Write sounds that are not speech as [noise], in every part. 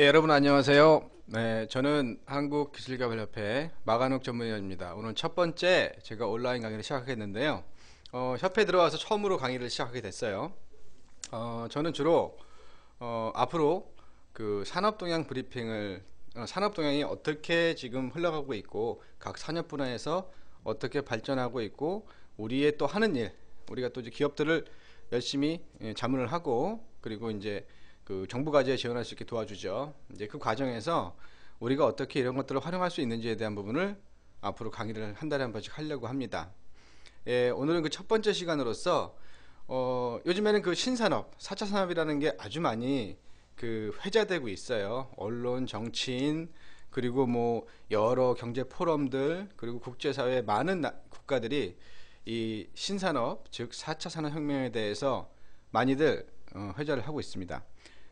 예, 여러분 안녕하세요. 네, 저는 한국기술개발협회 마간욱 전문위원입니다. 오늘 첫 번째 제가 온라인 강의를 시작했는데요. 어, 협회 들어와서 처음으로 강의를 시작하게 됐어요. 어, 저는 주로 어, 앞으로 그 산업 동향 브리핑을 어, 산업 동향이 어떻게 지금 흘러가고 있고 각 산업 분야에서 어떻게 발전하고 있고 우리의 또 하는 일 우리가 또 기업들을 열심히 예, 자문을 하고 그리고 이제 그 정부 과제에 지원할 수 있게 도와주죠. 이제 그 과정에서 우리가 어떻게 이런 것들을 활용할 수 있는지에 대한 부분을 앞으로 강의를 한 달에 한 번씩 하려고 합니다. 예, 오늘은 그 첫 번째 시간으로서 어, 요즘에는 그 신산업, 4차 산업이라는 게 아주 많이 그 회자되고 있어요. 언론, 정치인, 그리고 뭐 여러 경제 포럼들, 그리고 국제사회 많은 나, 국가들이 이 신산업, 즉 4차 산업혁명에 대해서 많이들 어, 회자를 하고 있습니다.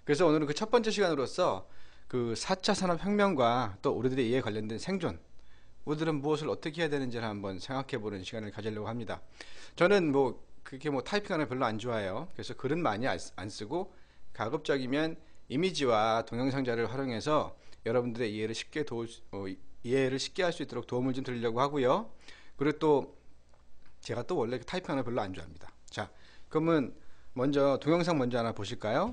그래서 오늘은 그 첫 번째 시간으로서 그 4차 산업혁명과 또 우리들의 이해 관련된 생존 우리들은 무엇을 어떻게 해야 되는지를 한번 생각해보는 시간을 가지려고 합니다. 저는 뭐 그렇게 뭐 타이핑하는 별로 안 좋아해요. 그래서 글은 많이 안 쓰고 가급적이면 이미지와 동영상자를 활용해서 여러분들의 이해를 쉽게 도울 수, 어, 이해를 쉽게 할 수 있도록 도움을 좀 드리려고 하고요. 그리고 또 제가 또 원래 그 타이핑하는 별로 안 좋아합니다. 자, 그러면 먼저 동영상 먼저 하나 보실까요?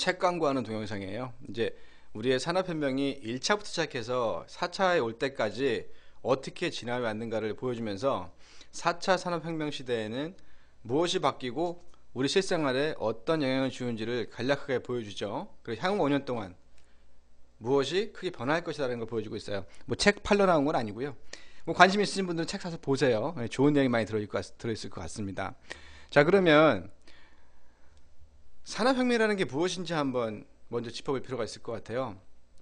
책 광고하는 동영상이에요. 이제 우리의 산업혁명이 1차부터 시작해서 4차에 올 때까지 어떻게 지나왔는가를 보여주면서 4차 산업혁명 시대에는 무엇이 바뀌고 우리 실생활에 어떤 영향을 주는지를 간략하게 보여주죠. 그리고 향후 5년 동안 무엇이 크게 변화할 것이라는 걸 보여주고 있어요. 뭐 책 팔러 나온 건 아니고요. 뭐 관심 있으신 분들은 책 사서 보세요. 네, 좋은 내용이 많이 들어있을 것 같습니다. 자 그러면 산업혁명이라는 게 무엇인지 한번 먼저 짚어볼 필요가 있을 것 같아요.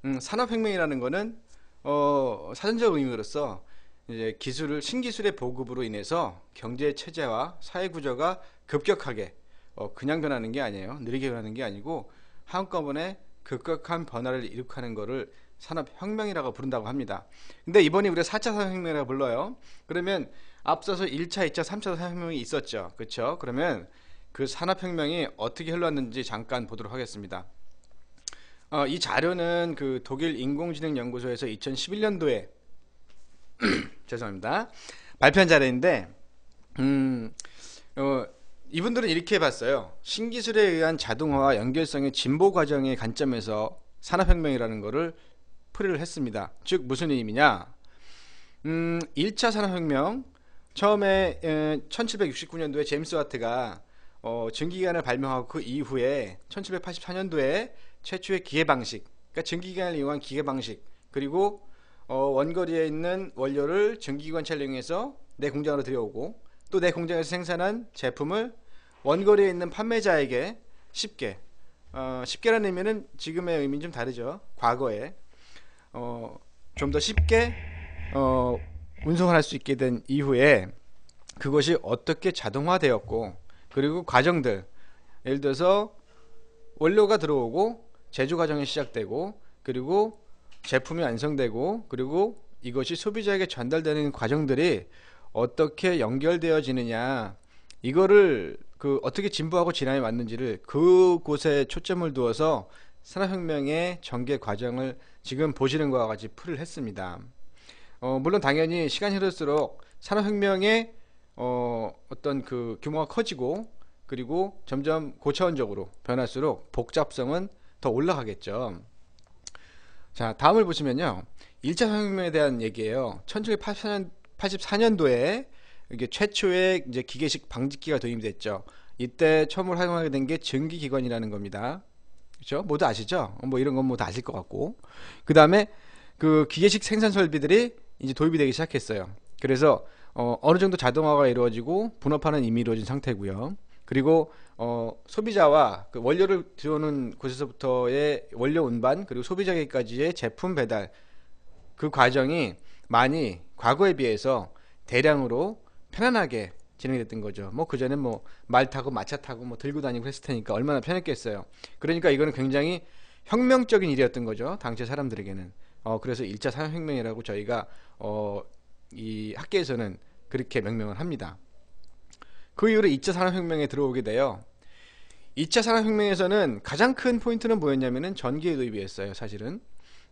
음, 산업혁명이라는 거는 어, 사전적 의미로서 이제 기술을 신기술의 보급으로 인해서 경제 체제와 사회 구조가 급격하게 어, 그냥 변하는 게 아니에요. 느리게 변하는 게 아니고 한꺼번에 급격한 변화를 일으키는 거를 산업혁명이라고 부른다고 합니다. 근데 이번에 우리가 4차 산업혁명이라고 불러요. 그러면 앞서서 1차, 2차, 3차 산업혁명이 있었죠. 그렇죠? 그러면 그 산업혁명이 어떻게 흘러왔는지 잠깐 보도록 하겠습니다. 어, 이 자료는 그 독일 인공지능연구소에서 2011년도에 [clears throat] 죄송합니다 발표한 자료인데 음, 어, 이분들은 이렇게 봤어요. 신기술에 의한 자동화와 연결성의 진보 과정의 관점에서 산업혁명이라는 것을 풀이를 했습니다. 즉 무슨 의미냐? 음, 1차 산업혁명 처음에 1769년도에 제임스 와트가 어, 증기기관을 발명하고 그 이후에 1784년도에 최초의 기계방식 그러니까 증기기관을 이용한 기계방식 그리고 어, 원거리에 있는 원료를 증기기관 차를 이용해서 내 공장으로 들여오고 또 내 공장에서 생산한 제품을 원거리에 있는 판매자에게 쉽게 어, 쉽게라는 의미는 지금의 의미는 좀 다르죠 과거에 어, 좀 더 쉽게 어, 운송을 할 수 있게 된 이후에 그것이 어떻게 자동화되었고 그리고 과정들 예를 들어서 원료가 들어오고 제조 과정이 시작되고 그리고 제품이 완성되고 그리고 이것이 소비자에게 전달되는 과정들이 어떻게 연결되어지느냐 이거를 그 어떻게 진보하고 진화해 왔는지를 그곳에 초점을 두어서 산업혁명의 전개 과정을 지금 보시는 것과 같이 풀을 했습니다. 어, 물론 당연히 시간이 흐를수록 산업혁명의 어, 어떤 그 규모가 커지고 그리고 점점 고차원적으로 변할수록 복잡성은 더 올라가겠죠. 자, 다음을 보시면요. 1차 산업혁명에 대한 얘기예요. 1984년도에 이게 최초의 이제 기계식 방직기가 도입됐죠. 이때 처음으로 사용하게 된 게 증기기관이라는 겁니다. 그렇죠? 모두 아시죠? 뭐 이런 건 뭐 다 아실 것 같고. 그다음에 그 기계식 생산 설비들이 이제 도입이 되기 시작했어요. 그래서 어, 어느 정도 자동화가 이루어지고 분업화는 이미 이루어진 상태고요. 그리고 어, 소비자와 그 원료를 들어오는 곳에서부터의 원료 운반 그리고 소비자에게까지의 제품 배달 그 과정이 많이 과거에 비해서 대량으로 편안하게 진행됐던 거죠. 뭐 그전에뭐 말 타고 마차 타고 뭐 들고 다니고 했을 테니까 얼마나 편했겠어요. 그러니까 이거는 굉장히 혁명적인 일이었던 거죠. 당시 사람들에게는. 어, 그래서 1차 산업혁명이라고 저희가 어, 이 학계에서는 그렇게 명명을 합니다. 그 이후로 2차 산업혁명에 들어오게 돼요. 2차 산업혁명에서는 가장 큰 포인트는 뭐였냐면은 전기에 도입이었어요, 사실은.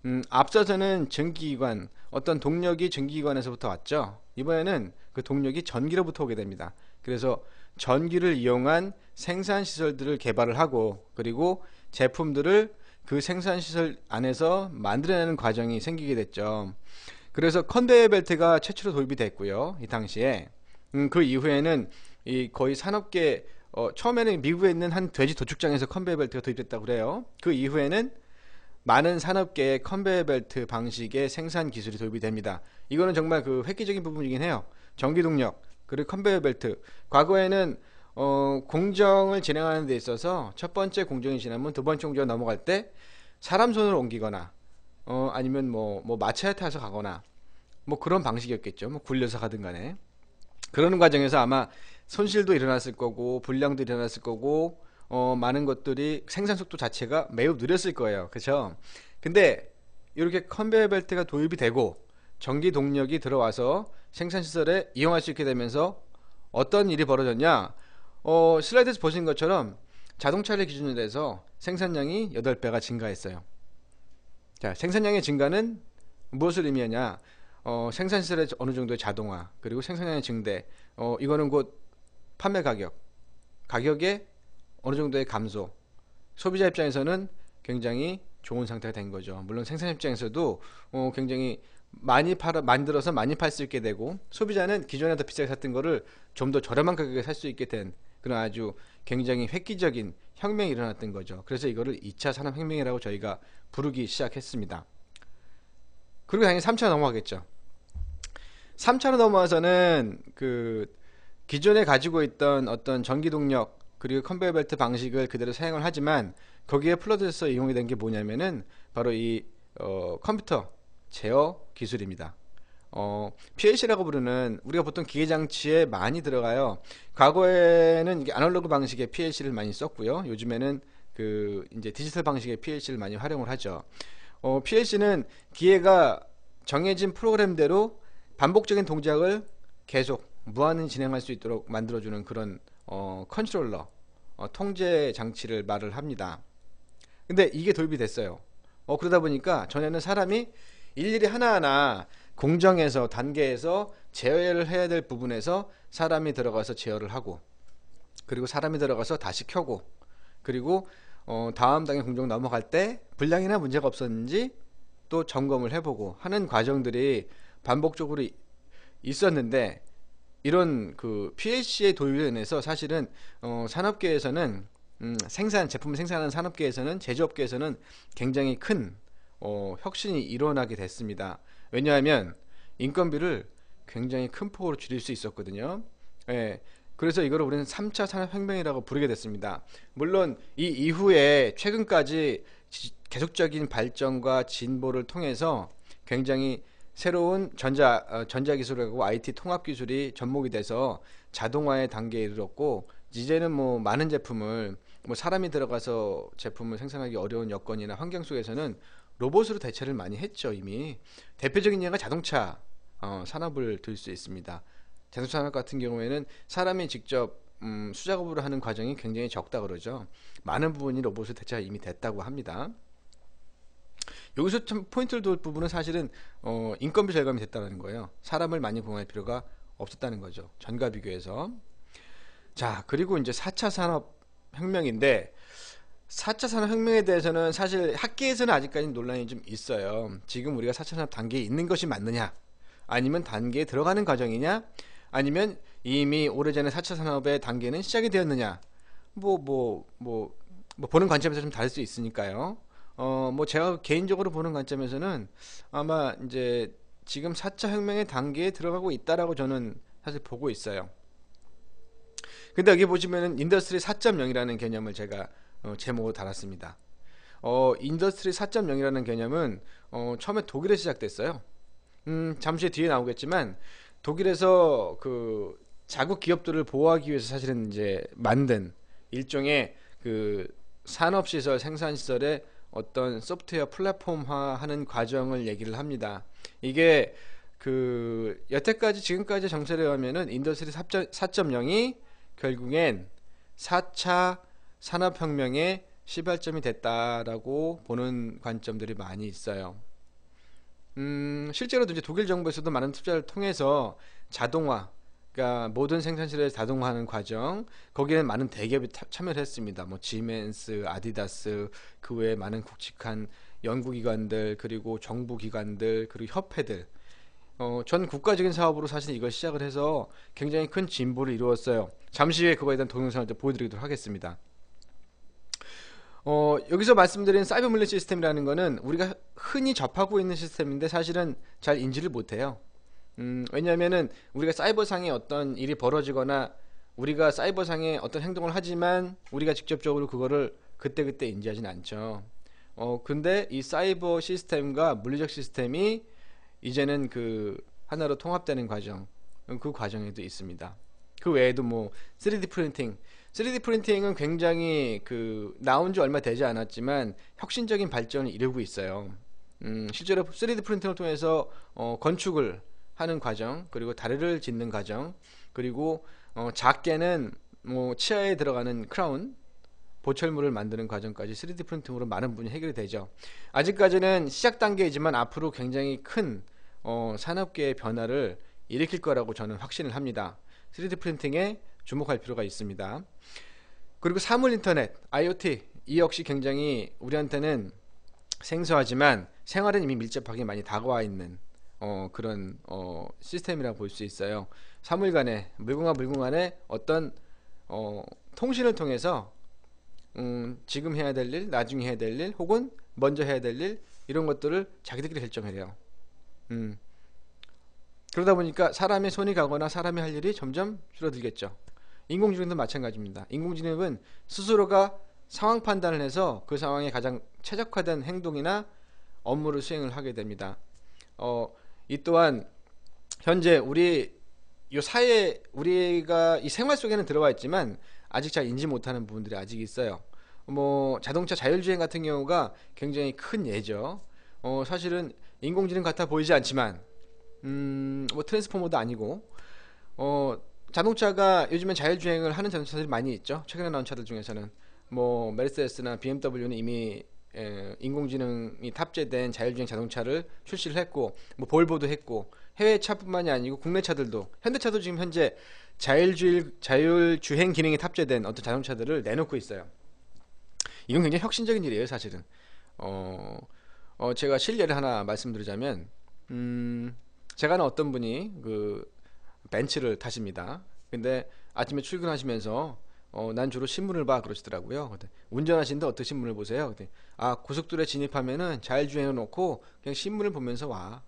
음, 앞서서는 전기기관, 어떤 동력이 전기기관에서부터 왔죠. 이번에는 그 동력이 전기로부터 오게 됩니다. 그래서 전기를 이용한 생산시설들을 개발을 하고 그리고 제품들을 그 생산시설 안에서 만들어내는 과정이 생기게 됐죠. 그래서 컨베이어 벨트가 최초로 도입됐고요. 이이 당시에 음, 그 이후에는 이 거의 산업계 어, 처음에는 미국에 있는 한 돼지 도축장에서 컨베이어 벨트가 도입됐다고 그래요. 그 이후에는 많은 산업계의 컨베이어 벨트 방식의 생산 기술이 도입이 됩니다. 이거는 정말 그 획기적인 부분이긴 해요. 전기 동력 그리고 컨베이어 벨트. 과거에는 어, 공정을 진행하는 데 있어서 첫 번째 공정이 지나면 두 번째 공정 넘어갈 때 사람 손으로 옮기거나 어, 아니면 뭐, 뭐 마차에 타서 가거나 뭐 그런 방식이었겠죠. 뭐 굴려서 가든 간에. 그러는 과정에서 아마 손실도 일어났을 거고 불량도 일어났을 거고 어, 많은 것들이 생산 속도 자체가 매우 느렸을 거예요. 그렇죠? 근데 이렇게 컨베이어 벨트가 도입이 되고 전기 동력이 들어와서 생산 시설에 이용할 수 있게 되면서 어떤 일이 벌어졌냐? 어, 슬라이드에서 보신 것처럼 자동차를 기준으로 해서 생산량이 8배가 증가했어요. 자, 생산량의 증가는 무엇을 의미하냐? 어, 생산시설의 어느 정도의 자동화, 그리고 생산량의 증대, 어, 이거는 곧 판매 가격, 가격의 어느 정도의 감소, 소비자 입장에서는 굉장히 좋은 상태가 된 거죠. 물론 생산 입장에서도 어, 굉장히 많이 팔아 만들어서 많이 팔 수 있게 되고 소비자는 기존에 더 비싸게 샀던 거를 좀 더 저렴한 가격에 살 수 있게 된 그런 아주 굉장히 획기적인 혁명이 일어났던 거죠. 그래서 이거를 2차 산업혁명이라고 저희가 부르기 시작했습니다. 그리고 당연히 3차 로 넘어가겠죠. 3차로 넘어와서는 그 기존에 가지고 있던 어떤 전기동력 그리고 컨베이어 벨트 방식을 그대로 사용을 하지만 거기에 플러드해서 이용이 된 게 뭐냐면은 바로 이 어, 컴퓨터 제어 기술입니다. 어, PLC라고 부르는 우리가 보통 기계장치에 많이 들어가요. 과거에는 이게 아날로그 방식의 PLC를 많이 썼고요. 요즘에는 그 이제 디지털 방식의 PLC를 많이 활용을 하죠. 어, PLC는 기계가 정해진 프로그램대로 반복적인 동작을 계속 무한히 진행할 수 있도록 만들어주는 그런 어, 컨트롤러 어, 통제 장치를 말을 합니다. 근데 이게 도입이 됐어요. 어, 그러다 보니까 전에는 사람이 일일이 하나하나 공정에서 단계에서 제어를 해야 될 부분에서 사람이 들어가서 제어를 하고 그리고 사람이 들어가서 다시 켜고 그리고 어, 다음 단계 공정 넘어갈 때 불량이나 문제가 없었는지 또 점검을 해보고 하는 과정들이 반복적으로 있었는데 이런 그 PHC의 도입에 인해서 사실은 어, 산업계에서는 음, 생산 제품 생산하는 산업계에서는 제조업계에서는 굉장히 큰 어, 혁신이 일어나게 됐습니다. 왜냐하면 인건비를 굉장히 큰 폭으로 줄일 수 있었거든요. 예. 그래서 이걸 우리는 3차 산업혁명이라고 부르게 됐습니다. 물론 이 이후에 최근까지 계속적인 발전과 진보를 통해서 굉장히 새로운 전자 어, 전자 기술하고 IT 통합 기술이 접목이 돼서 자동화의 단계에 이르렀고 이제는 뭐 많은 제품을 뭐 사람이 들어가서 제품을 생산하기 어려운 여건이나 환경 속에서는 로봇으로 대체를 많이 했죠 이미 대표적인 예가 자동차 어, 산업을 들 수 있습니다 자동차 산업 같은 경우에는 사람이 직접 음, 수작업으로 하는 과정이 굉장히 적다 그러죠 많은 부분이 로봇으로 대체가 이미 됐다고 합니다 여기서 참 포인트를 둘 부분은 사실은 어, 인건비 절감이 됐다는 거예요 사람을 많이 공할 필요가 없었다는 거죠 전과 비교해서 자 그리고 이제 4차 산업 혁명인데 4차 산업혁명에 대해서는 사실 학계에서는 아직까지 논란이 좀 있어요. 지금 우리가 4차 산업 단계에 있는 것이 맞느냐, 아니면 단계에 들어가는 과정이냐, 아니면 이미 오래전에 4차 산업의 단계는 시작이 되었느냐, 뭐, 뭐, 뭐, 뭐 보는 관점에서 좀 다를 수 있으니까요. 어, 뭐 제가 개인적으로 보는 관점에서는 아마 이제 지금 4차 혁명의 단계에 들어가고 있다라고 저는 사실 보고 있어요. 근데 여기 보시면은 인더스트리 4.0이라는 개념을 제가 어, 제목을 달았습니다. 어, 인더스트리 4.0이라는 개념은 어, 처음에 독일에 시작됐어요. 음, 잠시 뒤에 나오겠지만 독일에서 그 자국 기업들을 보호하기 위해서 사실은 이제 만든 일종의 그 산업 시설 생산 시설의 어떤 소프트웨어 플랫폼화하는 과정을 얘기를 합니다. 이게 그 여태까지 지금까지 정세를 하면은 인더스트리 4.0이 결국엔 4차 산업혁명의 시발점이 됐다라고 보는 관점들이 많이 있어요. 음, 실제로도 이제 독일 정부에서도 많은 투자를 통해서 자동화, 그러니까 모든 생산실을 자동화하는 과정, 거기에는 많은 대기업이 타, 참여를 했습니다. 뭐 지멘스, 아디다스, 그 외에 많은 국직한 연구기관들, 그리고 정부기관들, 그리고 협회들. 어, 전 국가적인 사업으로 사실 이걸 시작을 해서 굉장히 큰 진보를 이루었어요. 잠시 후에 그거에 대한 동영상을 보여드리도록 하겠습니다. 어, 여기서 말씀드린 사이버 물리 시스템이라는 거는 우리가 흔히 접하고 있는 시스템인데 사실은 잘 인지를 못해요. 음, 왜냐면은 우리가 사이버상에 어떤 일이 벌어지거나 우리가 사이버상에 어떤 행동을 하지만 우리가 직접적으로 그거를 그때그때 인지하진 않죠. 어, 근데 이 사이버 시스템과 물리적 시스템이 이제는 그 하나로 통합되는 과정, 그 과정에도 있습니다. 그 외에도 뭐 3D 프린팅, 3D 프린팅은 굉장히 그 나온 지 얼마 되지 않았지만 혁신적인 발전을 이루고 있어요. 음, 실제로 3D 프린팅을 통해서 어, 건축을 하는 과정, 그리고 다리를 짓는 과정, 그리고 어, 작게는 뭐 치아에 들어가는 크라운, 보철물을 만드는 과정까지 3D 프린팅으로 많은 분이 해결이 되죠. 아직까지는 시작 단계이지만 앞으로 굉장히 큰 어, 산업계의 변화를 일으킬 거라고 저는 확신을 합니다. 3D 프린팅의 주목할 필요가 있습니다. 그리고 사물 인터넷, IoT 이 역시 굉장히 우리한테는 생소하지만 생활은 이미 밀접하게 많이 다가와 있는 어, 그런 어, 시스템이라고 볼 수 있어요. 사물 간에 물건과 물건 간에 어떤 어, 통신을 통해서 음, 지금 해야 될 일, 나중에 해야 될 일, 혹은 먼저 해야 될 일 이런 것들을 자기들끼리 결정해요. 음. 그러다 보니까 사람의 손이 가거나 사람이 할 일이 점점 줄어들겠죠. 인공지능도 마찬가지입니다. 인공지능은 스스로가 상황 판단을 해서 그 상황에 가장 최적화된 행동이나 업무를 수행을 하게 됩니다. 어, 이 또한 현재 우리 요 사회 우리가 이 생활 속에는 들어와 있지만 아직 잘 인지 못하는 부분들이 아직 있어요. 뭐 자동차 자율주행 같은 경우가 굉장히 큰 예죠. 어, 사실은 인공지능 같아 보이지 않지만 음, 뭐 트랜스포머도 아니고 어, 자동차가 요즘엔 자율주행을 하는 자동차들이 많이 있죠. 최근에 나온 차들 중에서는 뭐 메르세데스나 BMW는 이미 에, 예, 인공지능이 탑재된 자율주행 자동차를 출시를 했고 뭐 볼보도 했고 해외 차뿐만이 아니고 국내 차들도 현대차도 지금 현재 자율주행 자율주행 기능이 탑재된 어떤 자동차들을 내놓고 있어요. 이건 굉장히 혁신적인 일이에요, 사실은. 어, 어 제가 실례를 하나 말씀드리자면, 음, 제가 는 어떤 분이 그 벤츠를 타십니다. 근데 아침에 출근하시면서 어, 난 주로 신문을 봐 그러시더라고요. 운전하신데 어떤 신문을 보세요? 아 고속도로에 진입하면은 잘 주행해놓고 그냥 신문을 보면서 와.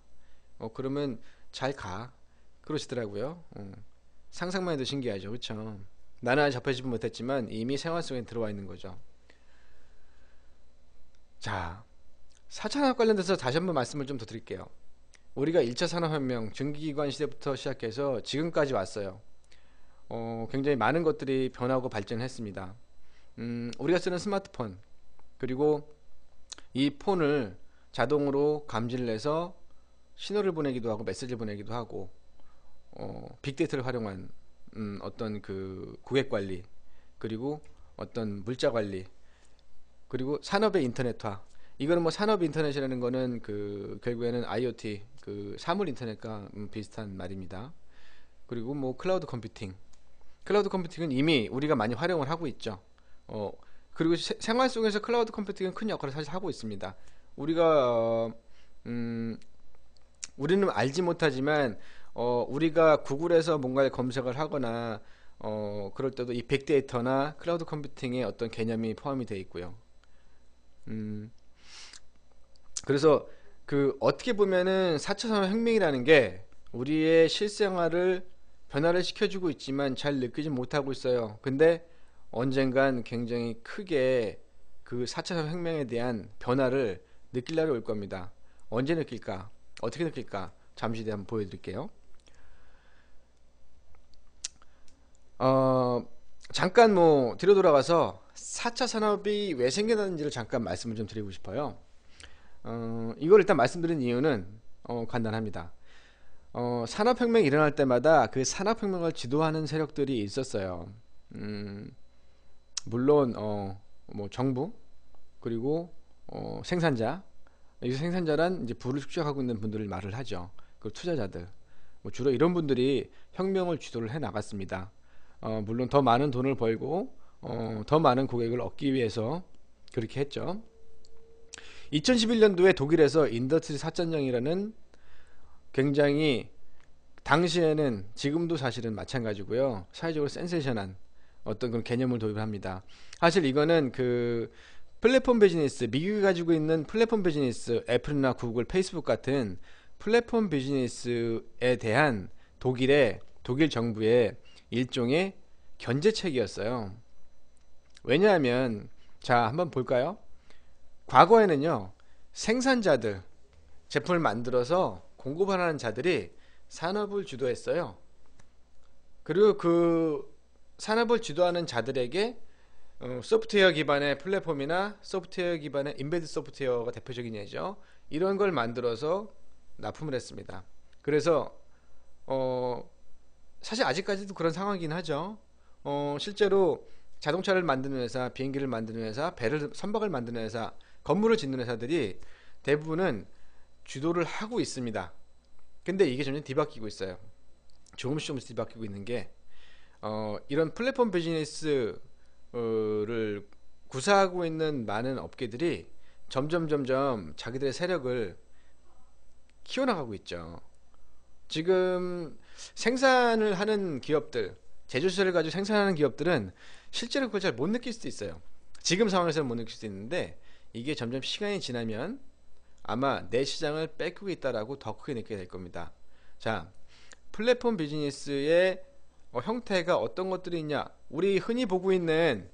어, 그러면 잘 가. 그러시더라고요. 어. 상상만 해도 신기하죠, 그렇죠? 나는 접하지 못했지만 이미 생활 속에 들어와 있는 거죠. 자, 사찰학 관련돼서 다시 한번 말씀을 좀 더 드릴게요. 우리가 1차 산업혁명, 증기기관 시대부터 시작해서 지금까지 왔어요. 어, 굉장히 많은 것들이 변하고 발전했습니다. 음, 우리가 쓰는 스마트폰, 그리고 이 폰을 자동으로 감지를 해서 신호를 보내기도 하고 메시지를 보내기도 하고 어, 빅데이터를 활용한 음, 어떤 그 고객 관리 그리고 어떤 물자 관리 그리고 산업의 인터넷화 이거는 뭐 산업 인터넷이라는 거는 그 결국에는 IoT 그 사물 인터넷과 음, 비슷한 말입니다. 그리고 뭐 클라우드 컴퓨팅. 클라우드 컴퓨팅은 이미 우리가 많이 활용을 하고 있죠. 어 그리고 세, 생활 속에서 클라우드 컴퓨팅은 큰 역할을 사실 하고 있습니다. 우리가 어, 음 우리는 알지 못하지만 어 우리가 구글에서 뭔가를 검색을 하거나 어 그럴 때도 이 빅데이터나 클라우드 컴퓨팅의 어떤 개념이 포함이 돼 있고요. 음 그래서 그 어떻게 보면은 4차 산업혁명이라는 게 우리의 실생활을 변화를 시켜주고 있지만 잘 느끼지 못하고 있어요. 근데 언젠간 굉장히 크게 그 4차 산업혁명에 대한 변화를 느낄 날이 올 겁니다. 언제 느낄까? 어떻게 느낄까? 잠시 뒤에 한번 보여드릴게요. 어, 잠깐 뭐 뒤로 돌아가서 4차 산업이 왜 생겨났는지를 잠깐 말씀을 좀 드리고 싶어요. 어, 이걸 일단 말씀드린 이유는 어, 간단합니다. 어, 산업혁명이 일어날 때마다 그 산업혁명을 지도하는 세력들이 있었어요. 음, 물론 어, 뭐 정부 그리고 어, 생산자 여 생산자란 이제 부를 축적하고 있는 분들을 말을 하죠. 그 투자자들 뭐 주로 이런 분들이 혁명을 주도를 해 나갔습니다. 어, 물론 더 많은 돈을 벌고 어, 더 많은 고객을 얻기 위해서 그렇게 했죠. 2011년도에 독일에서 인더트리 4.0이라는 굉장히 당시에는 지금도 사실은 마찬가지고요. 사회적으로 센세이션한 어떤 그런 개념을 도입을 합니다. 사실 이거는 그 플랫폼 비즈니스, 미국이 가지고 있는 플랫폼 비즈니스, 애플이나 구글, 페이스북 같은 플랫폼 비즈니스에 대한 독일의 독일 정부의 일종의 견제책이었어요. 왜냐하면 자 한번 볼까요? 과거에는요 생산자들 제품을 만들어서 공급하는 자들이 산업을 주도했어요. 그리고 그 산업을 주도하는 자들에게 어, 소프트웨어 기반의 플랫폼이나 소프트웨어 기반의 인베드 소프트웨어가 대표적인 예죠. 이런 걸 만들어서 납품을 했습니다. 그래서 어 사실 아직까지도 그런 상황이긴 하죠. 어 실제로 자동차를 만드는 회사, 비행기를 만드는 회사, 배를 선박을 만드는 회사 건물을 짓는 회사들이 대부분은 주도를 하고 있습니다. 근데 이게 점점 뒤바뀌고 있어요. 조금씩 조금씩 뒤바뀌고 있는 게 어, 이런 플랫폼 비즈니스를 구사하고 있는 많은 업계들이 점점 점점 자기들의 세력을 키워나가고 있죠. 지금 생산을 하는 기업들, 제조시설을 가지고 생산하는 기업들은 실제로 그걸 잘 못 느낄 수도 있어요. 지금 상황에서는 못 느낄 수도 있는데 이게 점점 시간이 지나면 아마 내 시장을 뺏고 있다라고 더 크게 느끼게 될 겁니다. 자, 플랫폼 비즈니스의 어, 형태가 어떤 것들이 있냐? 우리 흔히 보고 있는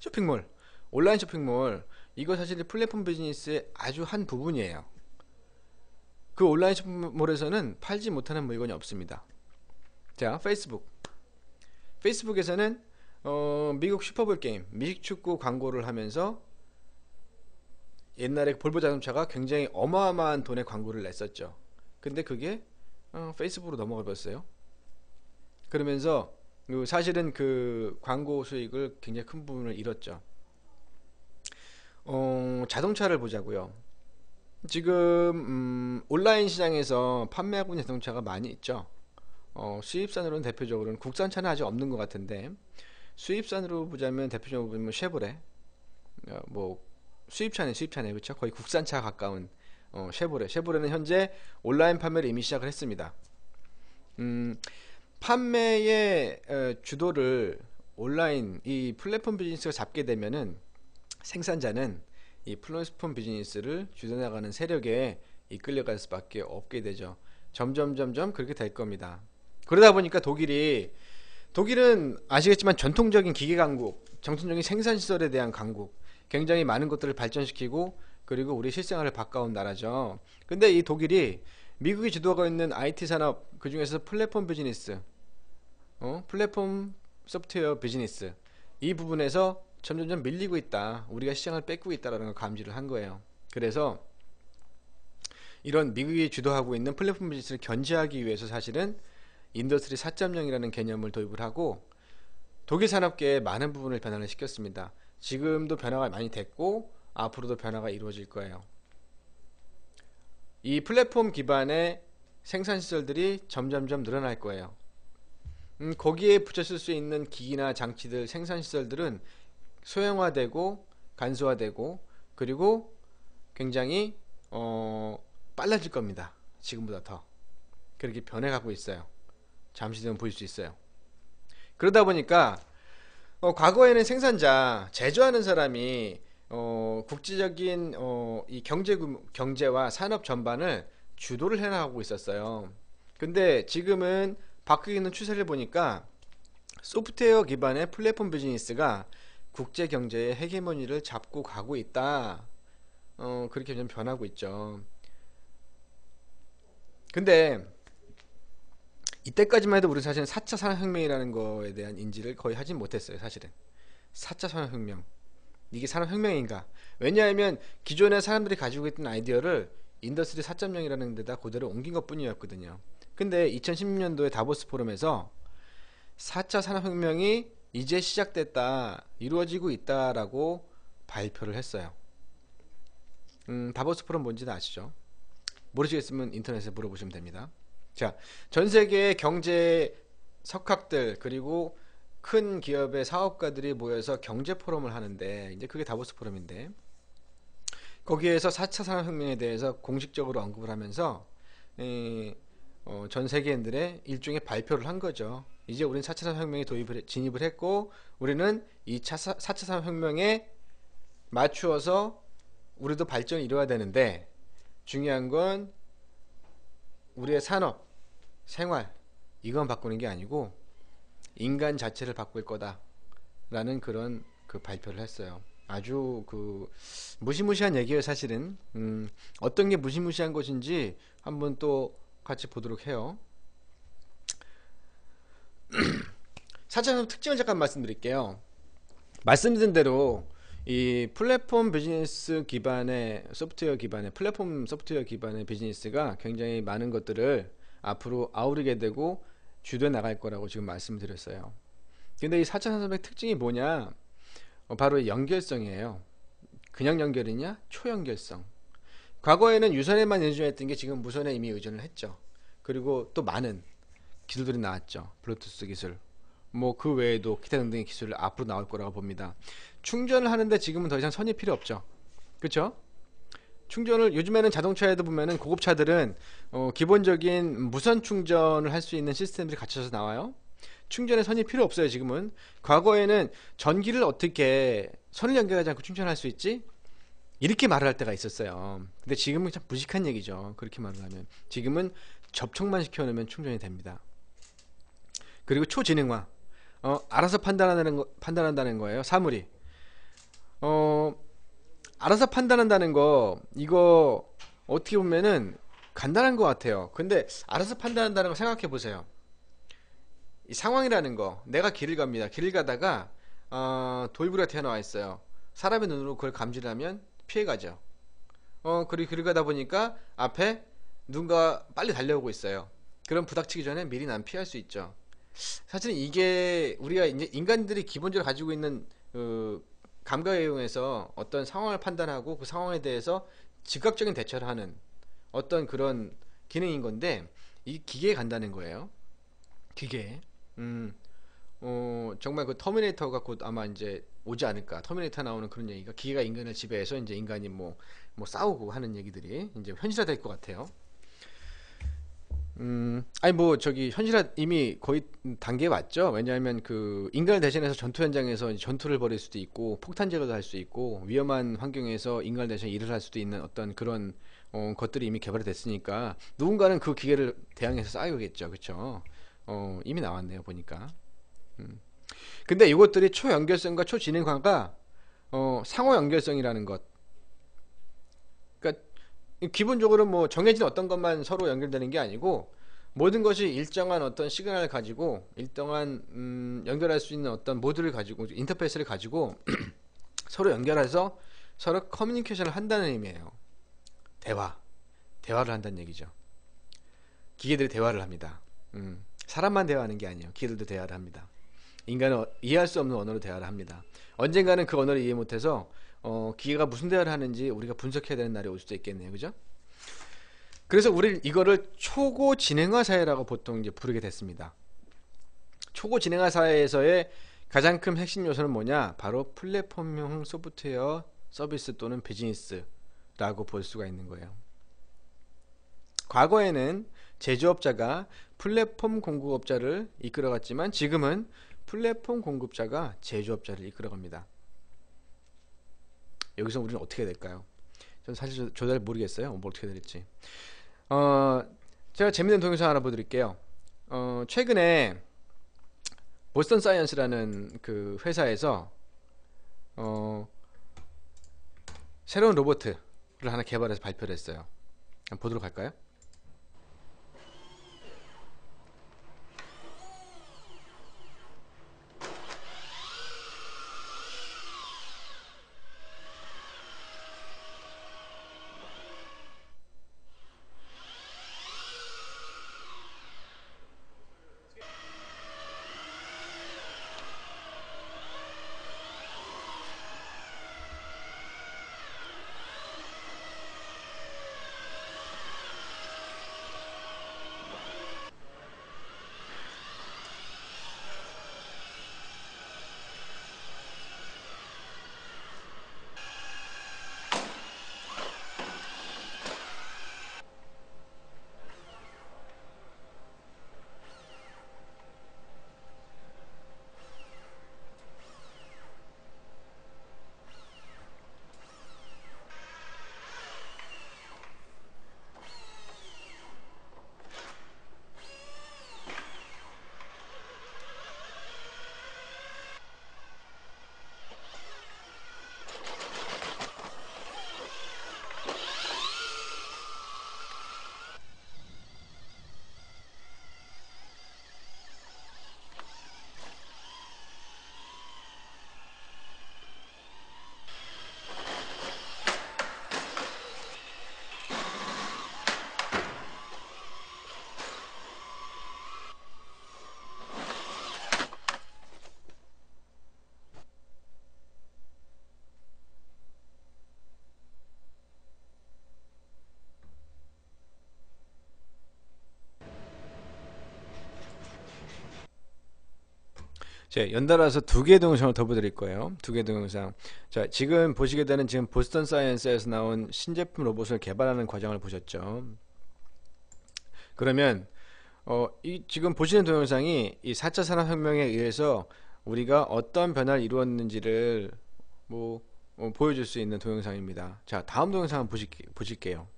쇼핑몰, 온라인 쇼핑몰, 이거 사실 플랫폼 비즈니스의 아주 한 부분이에요. 그 온라인 쇼핑몰에서는 팔지 못하는 물건이 없습니다. 자, 페이스북. 페이스북에서는 어, 미국 슈퍼볼 게임, 미식축구 광고를 하면서 옛날에 볼보 자동차가 굉장히 어마어마한 돈의 광고를 냈었죠. 근데 그게 어, 페이스북으로 넘어가 버렸어요. 그러면서 그 사실은 그 광고 수익을 굉장히 큰 부분을 잃었죠. 어, 자동차를 보자고요. 지금 음, 온라인 시장에서 판매하고 있는 자동차가 많이 있죠. 어, 수입산으로는 대표적으로는 국산차는 아직 없는 것 같은데 수입산으로 보자면 대표적으로 보면 쉐보레, 어, 뭐 수입차는 수입차네 그렇죠? 거의 국산차 가까운 어, 쉐보레. 쉐보레는 현재 온라인 판매를 이미 시작을 했습니다. 음, 판매의 어, 주도를 온라인 이 플랫폼 비즈니스가 잡게 되면은 생산자는 이 플랫폼 비즈니스를 주도나가는 세력에 이끌려갈 수밖에 없게 되죠. 점점 점점 그렇게 될 겁니다. 그러다 보니까 독일이 독일은 아시겠지만 전통적인 기계 강국, 정신적인 생산 시설에 대한 강국, 굉장히 많은 것들을 발전시키고 그리고 우리 실생활을 바꿔온 나라죠. 근데 이 독일이 미국이 주도하고 있는 IT 산업 그 중에서 플랫폼 비즈니스, 어? 플랫폼 소프트웨어 비즈니스 이 부분에서 점점점 밀리고 있다. 우리가 시장을 뺏고 있다라는 걸 감지를 한 거예요. 그래서 이런 미국이 주도하고 있는 플랫폼 비즈니스를 견제하기 위해서 사실은 인더스트리 4.0이라는 개념을 도입을 하고 독일 산업계에 많은 부분을 변화를 시켰습니다. 지금도 변화가 많이 됐고 앞으로도 변화가 이루어질 거예요. 이 플랫폼 기반의 생산 시설들이 점점점 늘어날 거예요. 음, 거기에 붙였을 수 있는 기기나 장치들, 생산 시설들은 소형화되고 간소화되고 그리고 굉장히 어, 빨라질 겁니다. 지금보다 더 그렇게 변해가고 있어요. 잠시 되면 보일 수 있어요. 그러다 보니까 어, 과거에는 생산자, 제조하는 사람이 어, 국제적인 어, 이 경제 경제와 산업 전반을 주도를 해나가고 있었어요. 근데 지금은 바뀌는 추세를 보니까 소프트웨어 기반의 플랫폼 비즈니스가 국제 경제의 헤게모니를 잡고 가고 있다. 어, 그렇게 좀 변하고 있죠. 근데 이때까지만 해도 우리 사실은 4차 산업혁명이라는 거에 대한 인지를 거의 하진 못했어요. 사실은 4차 산업혁명 이게 산업혁명인가? 왜냐하면 기존에 사람들이 가지고 있던 아이디어를 인더스트리 4.0이라는 데다 그대로 옮긴 것뿐이었거든요. 근데 2016년도에 다보스 포럼에서 4차 산업혁명이 이제 시작됐다, 이루어지고 있다라고 발표를 했어요. 음, 다보스 포럼 뭔지는 아시죠? 모르시겠으면 인터넷에 물어보시면 됩니다. 자, 전 세계 경제 석학들 그리고 큰 기업의 사업가들이 모여서 경제 포럼을 하는데 이제 그게 다보스 포럼인데 거기에서 4차 산업혁명에 대해서 공식적으로 언급을 하면서 어, 전 세계인들의 일종의 발표를 한 거죠. 이제 우리는 4차 산업혁명에 도입을 해, 진입을 했고 우리는 이 차, 4차 산업혁명에 맞추어서 우리도 발전을 이뤄야 되는데 중요한 건 우리의 산업 생활 이건 바꾸는 게 아니고 인간 자체를 바꿀 거다라는 그런 그 발표를 했어요. 아주 그 무시무시한 얘기예요 사실은 음, 어떤 게 무시무시한 것인지 한번 또 같이 보도록 해요 [clears throat] 사전에 특징을 잠깐 말씀드릴게요 말씀드린 대로 이 플랫폼 비즈니스 기반의 소프트웨어 기반의 플랫폼 소프트웨어 기반의 비즈니스가 굉장히 많은 것들을 앞으로 아우르게 되고 주도해 나갈 거라고 지금 말씀드렸어요. 근데 이 4차 산업의 특징이 뭐냐? 어, 바로 연결성이에요. 그냥 연결이냐? 초연결성. 과거에는 유선에만 의존했던 게 지금 무선에 이미 의존을 했죠. 그리고 또 많은 기술들이 나왔죠. 블루투스 기술. 뭐 그 외에도 기타 등등의 기술을 앞으로 나올 거라고 봅니다. 충전을 하는데 지금은 더 이상 선이 필요 없죠. 그렇죠? 충전을 요즘에는 자동차에도 보면은 고급차들은 어, 기본적인 무선 충전을 할 수 있는 시스템들이 갖춰서 나와요. 충전의 선이 필요 없어요 지금은. 과거에는 전기를 어떻게 선을 연결하지 않고 충전할 수 있지? 이렇게 말을 할 때가 있었어요. 근데 지금은 참 무식한 얘기죠. 그렇게 말을 하면 지금은 접촉만 시켜놓으면 충전이 됩니다. 그리고 초지능화. 어, 알아서 판단하는 거, 판단한다는 거예요. 사물이. 어, 알아서 판단한다는 거 이거 어떻게 보면은 간단한 것 같아요. 근데 알아서 판단한다는 거 생각해 보세요. 이 상황이라는 거 내가 길을 갑니다. 길을 가다가 어, 돌부리가 튀어나와 있어요. 사람의 눈으로 그걸 감지하면 를 피해가죠. 어 그리고 길을 가다 보니까 앞에 누군가 빨리 달려오고 있어요. 그럼 부닥치기 전에 미리 난 피할 수 있죠. 사실 이게 우리가 이제 인간들이 기본적으로 가지고 있는 그 감각에 의해서 어떤 상황을 판단하고 그 상황에 대해서 즉각적인 대처를 하는 어떤 그런 기능인 건데 이 기계에 간다는 거예요. 기계. 음. 어, 정말 그 터미네이터가 곧 아마 이제 오지 않을까. 터미네이터 나오는 그런 얘기가 기계가 인간을 지배해서 이제 인간이 뭐뭐 뭐 싸우고 하는 얘기들이 이제 현실화될 것 같아요. 음, 아니 뭐 저기 현실화 이미 거의 단계에 왔죠. 왜냐하면 그 인간을 대신해서 전투 현장에서 전투를 벌일 수도 있고 폭탄 제거도 할 수 있고 위험한 환경에서 인간을 대신 일을 할 수도 있는 어떤 그런 어, 것들이 이미 개발이 됐으니까 누군가는 그 기계를 대항해서 쌓이겠죠 그렇죠? 어, 이미 나왔네요 보니까. 음. 근데 이것들이 초연결성과 초진행화가 어, 상호 연결성이라는 것 기본적으로 뭐 정해진 어떤 것만 서로 연결되는 게 아니고 모든 것이 일정한 어떤 시그널을 가지고 일정한 음, 연결할 수 있는 어떤 모드를 가지고 인터페이스를 가지고 [clears throat] 서로 연결해서 서로 커뮤니케이션을 한다는 의미예요. 대화, 대화를 한다는 얘기죠. 기계들이 대화를 합니다. 음, 사람만 대화하는 게 아니에요. 기계들도 대화를 합니다. 인간은 이해할 수 없는 언어로 대화를 합니다. 언젠가는 그 언어를 이해 못해서 어, 기계가 무슨 대화를 하는지 우리가 분석해야 되는 날이 올 수도 있겠네요. 그죠? 그래서 우리 이거를 초고 진행화 사회라고 보통 이제 부르게 됐습니다. 초고 진행화 사회에서의 가장 큰 핵심 요소는 뭐냐? 바로 플랫폼형 소프트웨어 서비스 또는 비즈니스라고 볼 수가 있는 거예요. 과거에는 제조업자가 플랫폼 공급업자를 이끌어갔지만 지금은 플랫폼 공급자가 제조업자를 이끌어갑니다. 여기서 우리는 어떻게 될까요? 저는 사실 저, 잘 모르겠어요. 뭐 어떻게 해야 될지. 어, 제가 재밌는 동영상 하나 보여드릴게요. 어, 최근에 보스턴 사이언스라는 그 회사에서 어, 새로운 로봇을 하나 개발해서 발표를 했어요. 보도록 할까요? 자, 연달아서 두 개의 동영상을 더 보여드릴 거예요. 두 개의 동영상. 자, 지금 보시게 되는 지금 보스턴 사이언스에서 나온 신제품 로봇을 개발하는 과정을 보셨죠. 그러면 어, 이 지금 보시는 동영상이 이 4차 산업혁명에 의해서 우리가 어떤 변화를 이루었는지를 뭐, 뭐 보여줄 수 있는 동영상입니다. 자, 다음 동영상 보실 보실게요.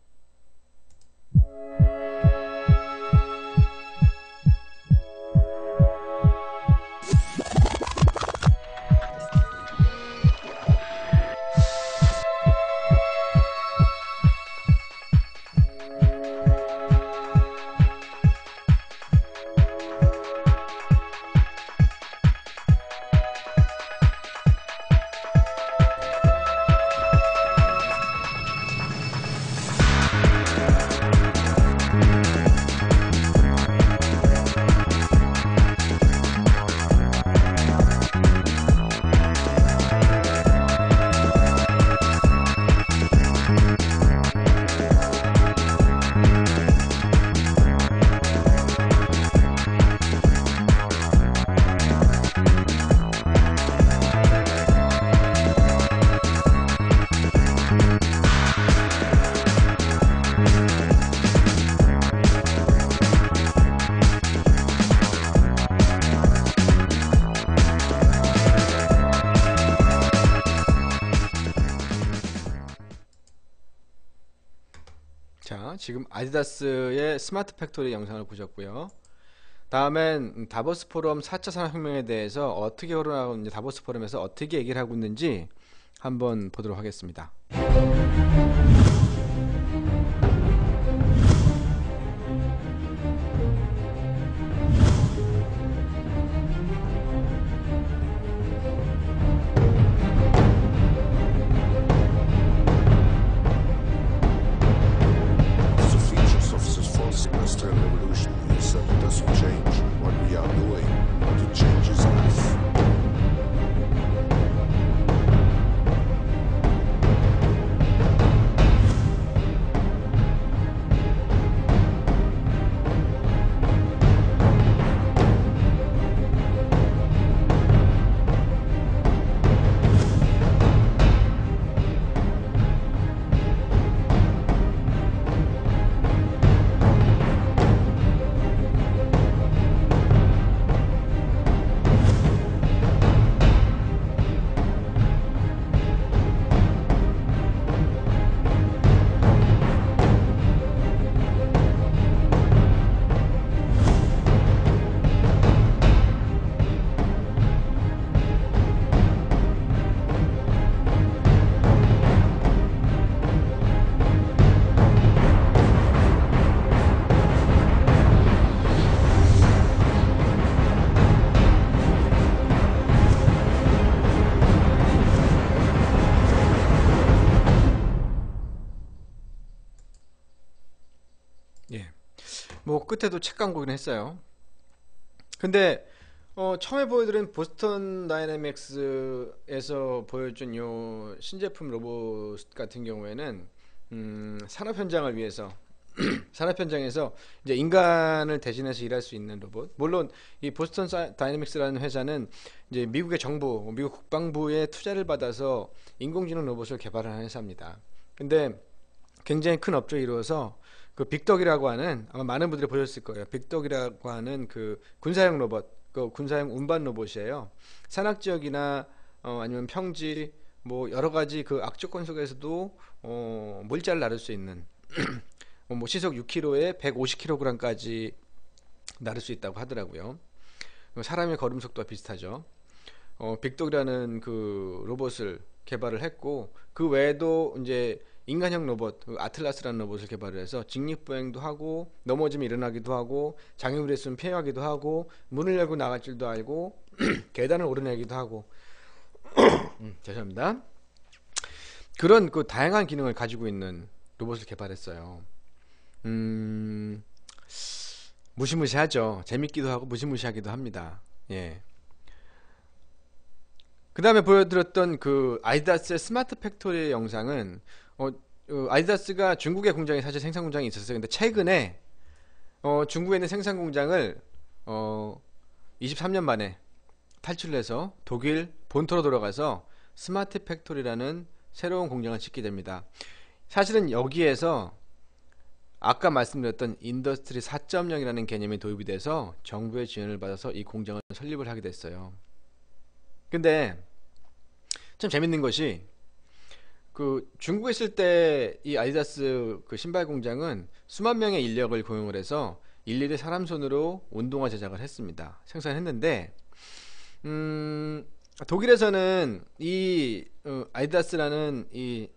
아디다스의 스마트 팩토리 영상을 보셨고요. 다음엔 음, 다보스 포럼 4차 산업혁명에 대해서 어떻게 거론하고 는지 다보스 포럼에서 어떻게 얘기를 하고 있는지 한번 보도록 하겠습니다. Western revolution is that it doesn't change what we are doing. 끝에도 책 광고긴 했어요. 근데 어, 처음에 보여드린 보스턴 다이내믹스에서 보여준 요 신제품 로봇 같은 경우에는 음, 산업 현장을 위해서 [clears throat] 산업 현장에서 이제 인간을 대신해서 일할 수 있는 로봇. 물론 이 보스턴 다이내믹스라는 회사는 이제 미국의 정부, 미국 국방부의 투자를 받아서 인공지능 로봇을 개발하는 회사입니다. 근데 굉장히 큰 업적이로서 그 빅덕이라고 하는 아마 많은 분들이 보셨을 거예요. 빅덕이라고 하는 그 군사용 로봇, 그 군사용 운반 로봇이에요. 산악 지역이나 어, 아니면 평지 뭐 여러 가지 그 악조건 속에서도 어, 물자를 나를 수 있는 [clears throat] 뭐 시속 6km에 150kg까지 나를 수 있다고 하더라고요. 그 사람의 걸음 속도와 비슷하죠. 어, 빅덕이라는그 로봇을 개발을 했고 그 외에도 이제 인간형 로봇 그 아틀라스라는 로봇을 개발을 해서 직립보행도 하고 넘어지면 일어나기도 하고 장애물에 있으면 피하기도 하고 문을 열고 나갈 줄도 알고 [clears throat] 계단을 오르내기도 하고 [clears throat] 음, 죄송합니다 그런 그 다양한 기능을 가지고 있는 로봇을 개발했어요 음 무시무시하죠 재밌기도 하고 무시무시하기도 합니다 예. 그 다음에 보여드렸던 그 아이다스의 스마트 팩토리 영상은 어, 어, 아디다스가 중국의 공장이 사실 생산 공장이 있었어요. 근데 최근에 어, 중국에 있는 생산 공장을 어, 23년 만에 탈출해서 독일 본토로 돌아가서 스마트 팩토리라는 새로운 공장을 짓게 됩니다. 사실은 여기에서 아까 말씀드렸던 인더스트리 4.0이라는 개념이 도입이 돼서 정부의 지원을 받아서 이 공장을 설립을 하게 됐어요. 근데 참 재밌는 것이 그 중국에 있을 때 이 아디다스 그 신발 공장은 수만 명의 인력을 고용을 해서 일일이 사람 손으로 운동화 제작을 했습니다. 생산했는데 음, 독일에서는 이 어, 아디다스라는 이,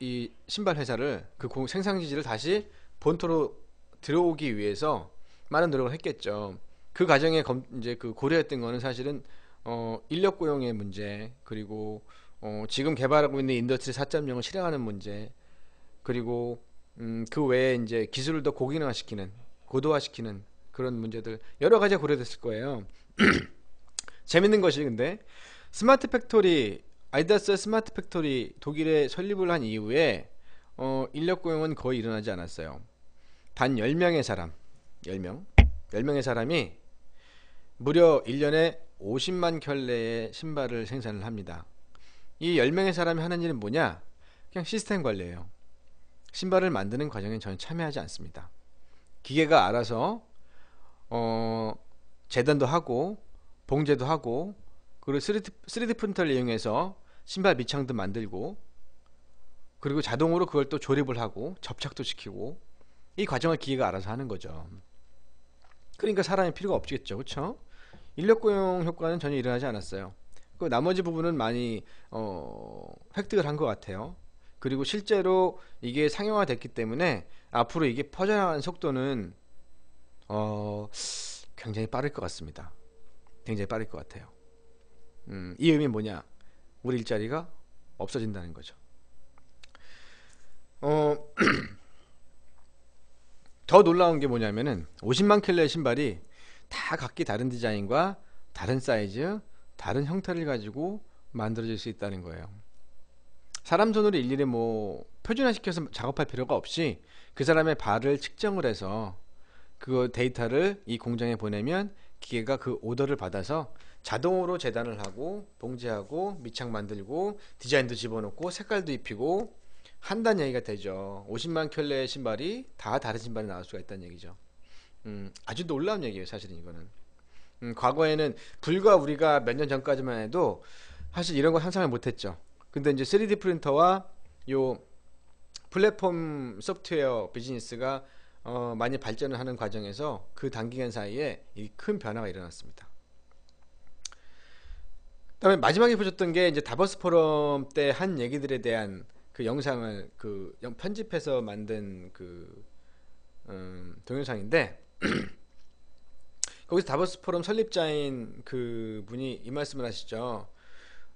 이 신발 회사를 그 공, 생산 지지를 다시 본토로 들어오기 위해서 많은 노력을 했겠죠. 그 과정에 검, 이제 그 고려했던 거는 사실은 어, 인력 고용의 문제 그리고 어, 지금 개발하고 있는 인더스트리 4.0을 실행하는 문제 그리고 음, 그 외에 이제 기술을 더 고기능화시키는 고도화시키는 그런 문제들 여러 가지가 고려됐을 거예요. [clears throat] 재밌는 것이 근데 스마트 팩토리 아이다스 스마트 팩토리 독일에 설립을 한 이후에 어, 인력 고용은 거의 일어나지 않았어요. 단 10명의 사람 10명 10명의 사람이 무려 1년에 50만 켤레의 신발을 생산을 합니다. 이 10명의 사람이 하는 일은 뭐냐? 그냥 시스템 관리예요. 신발을 만드는 과정에 전혀 참여하지 않습니다. 기계가 알아서 어, 재단도 하고 봉제도 하고 그리고 3D, 3D 프린터를 이용해서 신발 밑창도 만들고 그리고 자동으로 그걸 또 조립을 하고 접착도 시키고 이 과정을 기계가 알아서 하는 거죠. 그러니까 사람이 필요가 없겠죠. 그렇죠? 인력 고용 효과는 전혀 일어나지 않았어요. 그 나머지 부분은 많이 어, 획득을 한 것 같아요. 그리고 실제로 이게 상용화됐기 때문에 앞으로 이게 퍼져나가는 속도는 어, 굉장히 빠를 것 같습니다. 굉장히 빠를 것 같아요. 음, 이 의미는 뭐냐? 우리 일자리가 없어진다는 거죠. 어, [clears throat] 더 놀라운 게 뭐냐면은 50만 킬레의 신발이 다 각기 다른 디자인과 다른 사이즈, 다른 형태를 가지고 만들어질 수 있다는 거예요 사람 손으로 일일이 뭐 표준화시켜서 작업할 필요가 없이 그 사람의 발을 측정을 해서 그 데이터를 이 공장에 보내면 기계가 그 오더를 받아서 자동으로 재단을 하고 봉제하고 밑창 만들고 디자인도 집어넣고 색깔도 입히고 한단 얘기가 되죠 50만 켤레의 신발이 다 다른 신발이 나올 수가 있다는 얘기죠 음, 아주 놀라운 얘기예요 사실은 이거는 음, 과거에는 불과 우리가 몇 년 전까지만 해도 사실 이런 거 상상을 못했죠. 근데 이제 3D 프린터와 요 플랫폼 소프트웨어 비즈니스가 어, 많이 발전을 하는 과정에서 그 단기간 사이에 이 큰 변화가 일어났습니다. 그다음에 마지막에 보셨던 게 이제 다버스 포럼 때 한 얘기들에 대한 그 영상을 그 편집해서 만든 그 음, 동영상인데 [clears throat] 거기서 다보스 포럼 설립자인 그 분이 이 말씀을 하시죠.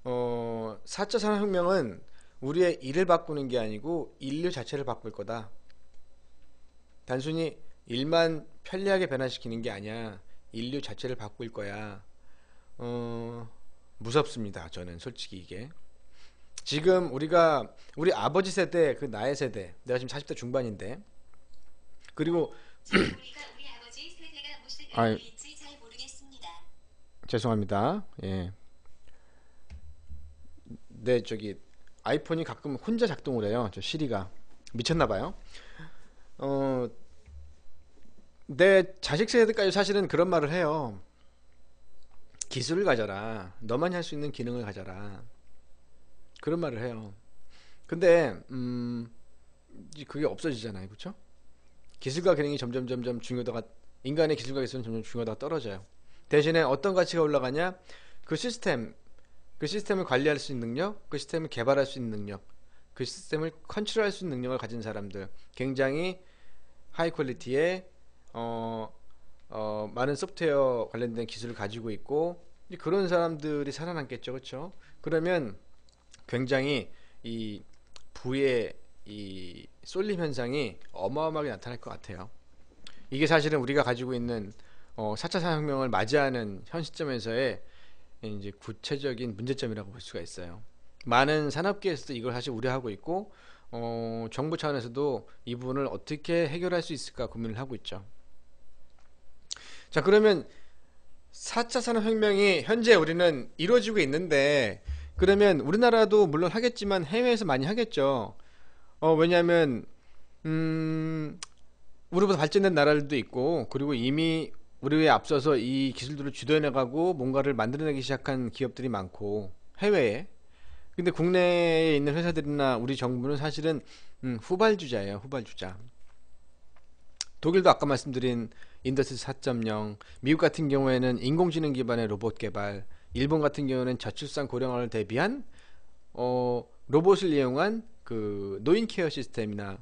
어, 4차 산업혁명은 우리의 일을 바꾸는 게 아니고 인류 자체를 바꿀 거다. 단순히 일만 편리하게 변화시키는 게 아니야. 인류 자체를 바꿀 거야. 어, 무섭습니다. 저는 솔직히 이게. 지금 우리가 우리 아버지 세대, 그 나의 세대. 내가 지금 40대 중반인데. 그리고 아 죄송합니다. 예. 네, 저기 아이폰이 가끔 혼자 작동을 해요. 저 시리가 미쳤나 봐요. 어, 내 자식 세대까지 사실은 그런 말을 해요. 기술을 가져라. 너만할 수 있는 기능을 가져라. 그런 말을 해요. 근데 음, 그게 없어지잖아요, 그렇죠? 기술과 기능이 점점 점점 중요도가 인간의 기술과 기술은 점점 중요도가 떨어져요. 대신에 어떤 가치가 올라가냐? 그 시스템, 그 시스템을 관리할 수 있는 능력, 그 시스템을 개발할 수 있는 능력, 그 시스템을 컨트롤할 수 있는 능력을 가진 사람들 굉장히 하이 퀄리티의 어, 어, 많은 소프트웨어 관련된 기술을 가지고 있고 그런 사람들이 살아남겠죠, 그렇죠? 그러면 굉장히 이 부의 이 쏠림 현상이 어마어마하게 나타날 것 같아요. 이게 사실은 우리가 가지고 있는 어, 4차 산업혁명을 맞이하는 현 시점에서의 이제 구체적인 문제점이라고 볼 수가 있어요. 많은 산업계에서도 이걸 사실 우려하고 있고 어, 정부 차원에서도 이 부분을 어떻게 해결할 수 있을까 고민을 하고 있죠. 자 그러면 4차 산업혁명이 현재 우리는 이루어지고 있는데 그러면 우리나라도 물론 하겠지만 해외에서 많이 하겠죠. 어, 왜냐하면 음, 우리보다 발전된 나라들도 있고 그리고 이미 우리 왜 앞서서 이 기술들을 주도해내가고 뭔가를 만들어내기 시작한 기업들이 많고 해외에 근데 국내에 있는 회사들이나 우리 정부는 사실은 음, 후발주자예요 후발주자 독일도 아까 말씀드린 인더스 4.0 미국 같은 경우에는 인공지능 기반의 로봇 개발 일본 같은 경우는 저출산 고령화를 대비한 어, 로봇을 이용한 그 노인 케어 시스템이나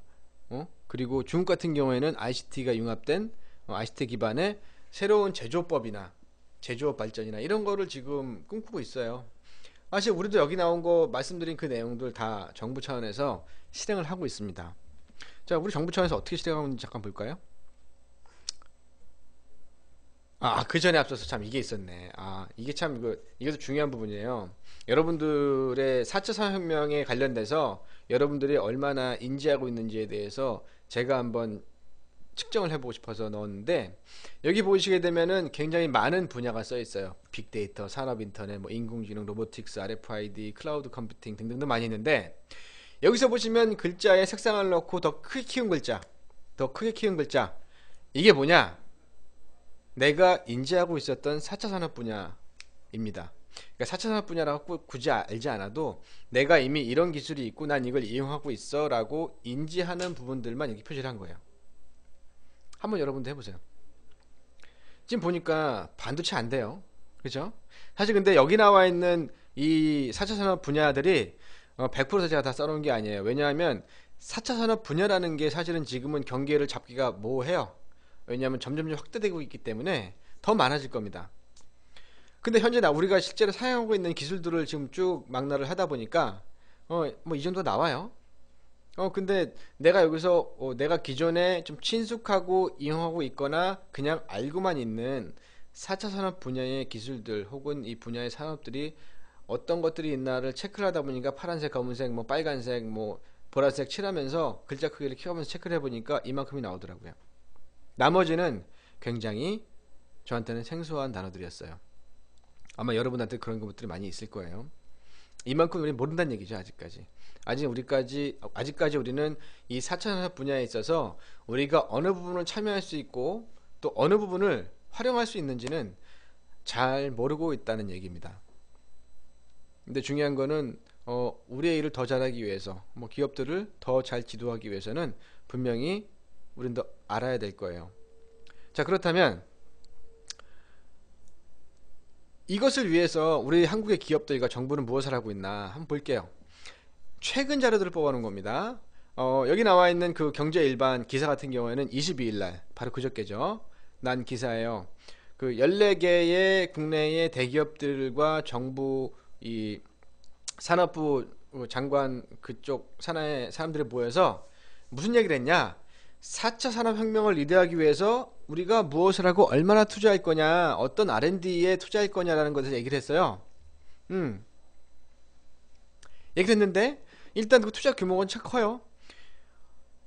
어? 그리고 중국 같은 경우에는 ICT가 융합된 어, ICT 기반의 새로운 제조법이나 제조업 발전이나 이런 거를 지금 꿈꾸고 있어요. 사실 우리도 여기 나온 거 말씀드린 그 내용들 다 정부 차원에서 실행을 하고 있습니다. 자, 우리 정부 차원에서 어떻게 실행하고 있는지 잠깐 볼까요? 아, 아 그 전에 앞서서 참 이게 있었네. 아, 이게 참 이거 그, 이것도 중요한 부분이에요. 여러분들의 4차 산업혁명에 관련돼서 여러분들이 얼마나 인지하고 있는지에 대해서 제가 한번 측정을 해보고 싶어서 넣었는데 여기 보시게 되면은 굉장히 많은 분야가 써 있어요. 빅데이터, 산업 인터넷, 뭐 인공지능, 로보틱스, RFID, 클라우드 컴퓨팅 등등도 많이 있는데 여기서 보시면 글자에 색상을 넣고 더 크게 키운 글자, 더 크게 키운 글자 이게 뭐냐? 내가 인지하고 있었던 4차 산업 분야입니다. 그러니까 4차 산업 분야라고 굳이 알지 않아도 내가 이미 이런 기술이 있고 난 이걸 이용하고 있어 라고 인지하는 부분들만 이렇게 표시를 한 거예요. 한번 여러분도 해보세요 지금 보니까 반도체 안 돼요 그죠 사실 근데 여기 나와 있는 이 4차 산업 분야들이 100% 어, 제가 다 써놓은 게 아니에요 왜냐하면 4차 산업 분야라는 게 사실은 지금은 경계를 잡기가 모호해요 왜냐하면 점점 확대되고 있기 때문에 더 많아질 겁니다 근데 현재 나 우리가 실제로 사용하고 있는 기술들을 지금 쭉 망라를 하다 보니까 어 뭐 이 정도 나와요 어 근데 내가 여기서 어, 내가 기존에 좀 친숙하고 이용하고 있거나 그냥 알고만 있는 4차 산업 분야의 기술들 혹은 이 분야의 산업들이 어떤 것들이 있나를 체크를 하다 보니까 파란색, 검은색, 뭐 빨간색, 뭐 보라색 칠하면서 글자 크기를 키워면서 체크를 해보니까 이만큼이 나오더라고요. 나머지는 굉장히 저한테는 생소한 단어들이었어요. 아마 여러분한테 그런 것들이 많이 있을 거예요. 이만큼 우리 모른다는 얘기죠 아직까지. 아직 우리까지 아직까지 우리는 이 4차 산업 분야에 있어서 우리가 어느 부분을 참여할 수 있고 또 어느 부분을 활용할 수 있는지는 잘 모르고 있다는 얘기입니다. 근데 중요한 거는 어, 우리의 일을 더 잘하기 위해서 뭐 기업들을 더 잘 지도하기 위해서는 분명히 우린 더 알아야 될 거예요. 자 그렇다면 이것을 위해서 우리 한국의 기업들과 정부는 무엇을 하고 있나 한번 볼게요. 최근 자료들을 뽑아놓은 겁니다. 어, 여기 나와 있는 그 경제 일반 기사 같은 경우에는 22일 날 바로 그저께죠. 난 기사예요. 그 14개의 국내의 대기업들과 정부 이 산업부 장관 그쪽 산하의 사람들이 모여서 무슨 얘기를 했냐? 4차 산업혁명을 리드하기 위해서 우리가 무엇을 하고 얼마나 투자할 거냐, 어떤 R&D에 투자할 거냐라는 것에 대해서 얘기를 했어요. 음. 얘기를 했는데 일단 그 투자 규모가 참 커요.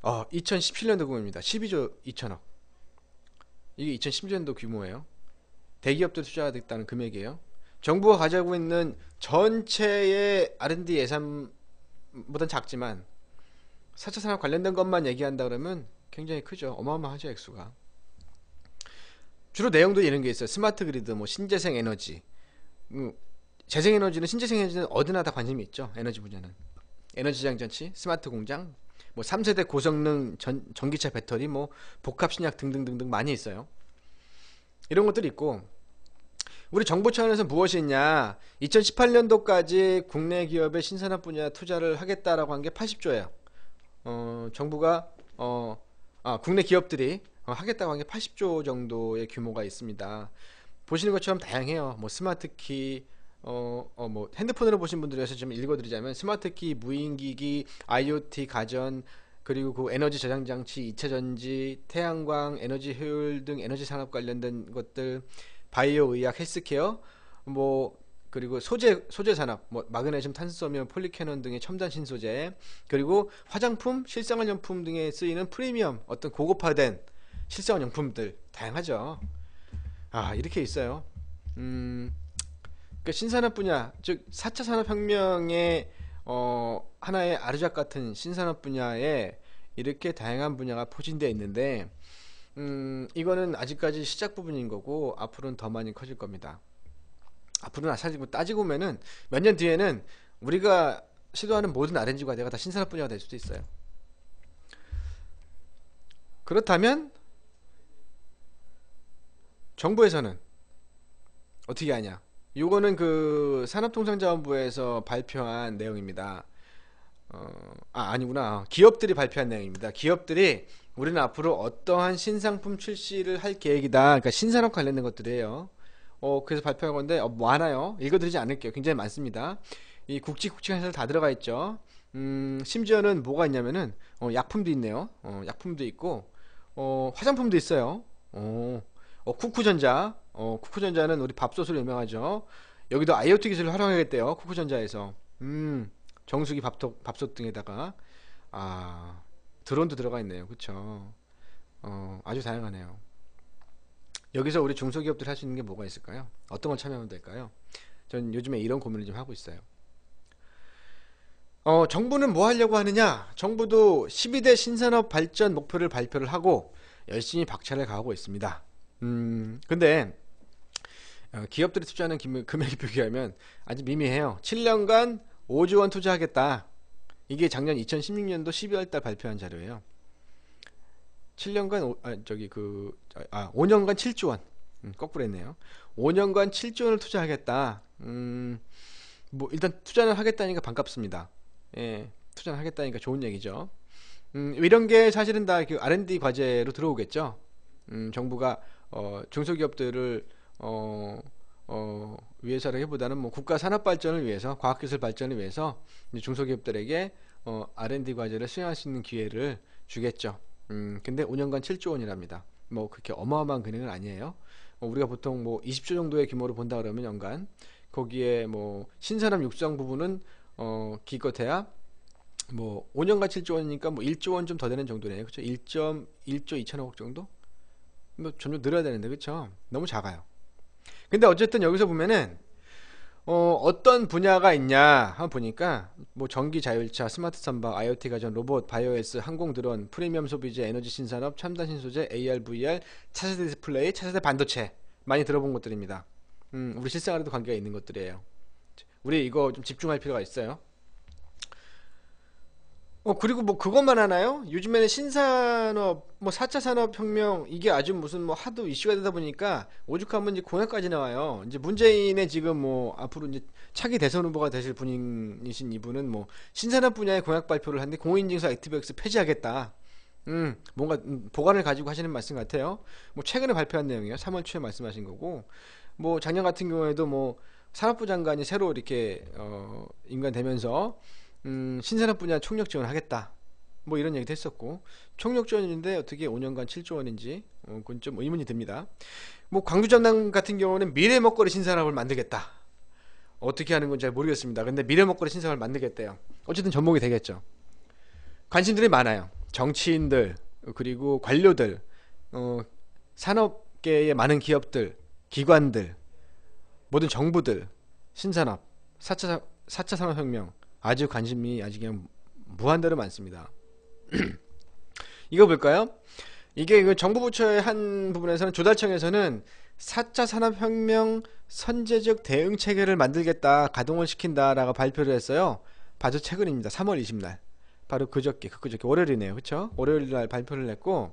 어, 아, 2017년도 규모입니다. 12조 2천억. 이게 2 0 1 7년도 규모예요. 대기업들 투자됐다는 금액이에요. 정부가 가지고 있는 전체의 R&D 예산보단 작지만 4차 산업 관련된 것만 얘기한다 그러면 굉장히 크죠. 어마어마하죠, 액수가. 주로 내용도 이런 게 있어요. 스마트 그리드, 뭐 신재생 에너지. 음, 재생에너지는 신재생 에너지는 어디나 다 관심이 있죠. 에너지 분야는. 에너지장 전치, 스마트 공장, 뭐 3세대 고성능 전, 전기차 배터리, 뭐 복합 신약 등등등등 많이 있어요. 이런 것들이 있고 우리 정부 차원에서 무엇이 있냐? 2018년도까지 국내 기업의 신산업 분야 투자를 하겠다라고 한 게 80조예요. 어, 정부가 어, 아, 국내 기업들이 어, 하겠다고 한 게 80조 정도의 규모가 있습니다. 보시는 것처럼 다양해요. 뭐 스마트키, 어, 어, 뭐 핸드폰으로 보신 분들 위해서 좀 읽어드리자면 스마트키, 무인기기, IoT 가전 그리고 그 에너지 저장 장치, 이차 전지, 태양광, 에너지 효율 등 에너지 산업 관련된 것들, 바이오 의학, 헬스케어, 뭐 그리고 소재 소재 산업, 뭐 마그네슘, 탄소면, 폴리캐논 등의 첨단 신소재, 그리고 화장품, 실생활용품 등에 쓰이는 프리미엄 어떤 고급화된 실생활용품들 다양하죠. 아 이렇게 있어요. 음. 그 신산업 분야, 즉 4차 산업혁명의 어, 하나의 아르작 같은 신산업 분야에 이렇게 다양한 분야가 포진되어 있는데 음, 이거는 아직까지 시작 부분인 거고 앞으로는 더 많이 커질 겁니다. 앞으로는 사실 따지고 보면은 몇 년 뒤에는 우리가 시도하는 모든 R&D 과제가 다 신산업 분야가 될 수도 있어요. 그렇다면 정부에서는 어떻게 하냐? 요거는 그 산업통상자원부에서 발표한 내용입니다. 어, 아 아니구나 기업들이 발표한 내용입니다. 기업들이 우리는 앞으로 어떠한 신상품 출시를 할 계획이다. 그러니까 신산업 관련된 것들이에요. 어, 그래서 발표한 건데 어, 많아요. 읽어드리지 않을게요. 굉장히 많습니다. 이국지국지회사서다 들어가 있죠. 음, 심지어는 뭐가 있냐면은 어, 약품도 있네요. 어, 약품도 있고 어, 화장품도 있어요. 어, 어 쿠쿠전자 어, 쿠쿠전자는 우리 밥솥으로 유명하죠. 여기도 IoT 기술을 활용하겠대요. 쿠쿠전자에서. 음, 정수기 밥톱, 밥솥 등에다가. 아, 드론도 들어가 있네요. 그쵸. 어, 아주 다양하네요. 여기서 우리 중소기업들이 할 수 있는 게 뭐가 있을까요? 어떤 걸 참여하면 될까요? 전 요즘에 이런 고민을 좀 하고 있어요. 어, 정부는 뭐 하려고 하느냐? 정부도 12대 신산업 발전 목표를 발표를 하고 열심히 박차를 가하고 있습니다. 음, 근데 어, 기업들이 투자하는 금, 액이 비교하면 아주 미미해요. 7년간 5조 원 투자하겠다. 이게 작년 2016년도 12월달 발표한 자료예요. 7년간 아, 저기 그 아, 5년간 7조 원 음, 거꾸로 했네요. 5년간 7조 원을 투자하겠다. 음, 뭐 일단 투자는 하겠다니까 반갑습니다. 예, 투자는 하겠다니까 좋은 얘기죠. 음, 이런 게 사실은 다그 R&D 과제로 들어오겠죠. 음, 정부가 어, 중소기업들을 어, 어, 위해서라기보다는 뭐 국가 산업 발전을 위해서 과학기술 발전을 위해서 중소기업들에게 어, R&D 과제를 수행할 수 있는 기회를 주겠죠. 음, 근데 5년간 7조 원이랍니다. 뭐 그렇게 어마어마한 금액은 아니에요. 어, 우리가 보통 뭐 20조 정도의 규모로 본다 그러면 연간 거기에 뭐 신산업 육성 부분은 어, 기껏해야 뭐 5년간 7조 원이니까 뭐 1조 원 좀 더 되는 정도네요. 그렇죠? 1.1조 2천억 정도? 뭐 점점 늘어야 되는데 그렇죠? 너무 작아요. 근데 어쨌든 여기서 보면은 어, 어떤 분야가 있냐 한번 보니까 뭐 전기 자율차, 스마트 선박, IoT 가전, 로봇, 바이오에스, 항공 드론, 프리미엄 소비재, 에너지 신산업, 첨단 신소재, AR, VR, 차세대 디스플레이, 차세대 반도체 많이 들어본 것들입니다. 음, 우리 실생활에도 관계가 있는 것들이에요. 우리 이거 좀 집중할 필요가 있어요. 어 그리고 뭐 그것만 하나요? 요즘에는 신산업 뭐 4차 산업혁명 이게 아주 무슨 뭐 하도 이슈가 되다 보니까 오죽하면 이제 공약까지 나와요. 이제 문재인의 지금 뭐 앞으로 이제 차기 대선 후보가 되실 분이신 이분은 뭐 신산업 분야의 공약 발표를 하는데 공인증서 액티브엑스 폐지하겠다. 음 뭔가 음, 보관을 가지고 하시는 말씀 같아요. 뭐 최근에 발표한 내용이에요. 3월 초에 말씀하신 거고 뭐 작년 같은 경우에도 뭐 산업부 장관이 새로 이렇게 어 임관되면서 음, 신산업 분야 총력 지원하겠다. 뭐 이런 얘기도 했었고 총력 지원인데 어떻게 5년간 7조 원인지 어, 그건 좀 의문이 듭니다. 뭐 광주 전남 같은 경우는 미래 먹거리 신산업을 만들겠다. 어떻게 하는 건지잘 모르겠습니다. 근데 미래 먹거리 신산업을 만들겠대요. 어쨌든 접목이 되겠죠. 관심들이 많아요. 정치인들 그리고 관료들 어, 산업계의 많은 기업들 기관들 모든 정부들 신산업 4차, 4차 산업혁명 아주 관심이 아주 그냥 무한대로 많습니다. [clears throat] 이거 볼까요? 이게 그 정부 부처의 한 부분에서는 조달청에서는 4차 산업혁명 선제적 대응 체계를 만들겠다 가동을 시킨다라고 발표를 했어요. 바로 최근입니다. 3월 2 0날 바로 그저께 그저께 월요일이네요. 그렇죠? 월요일 날 발표를 했고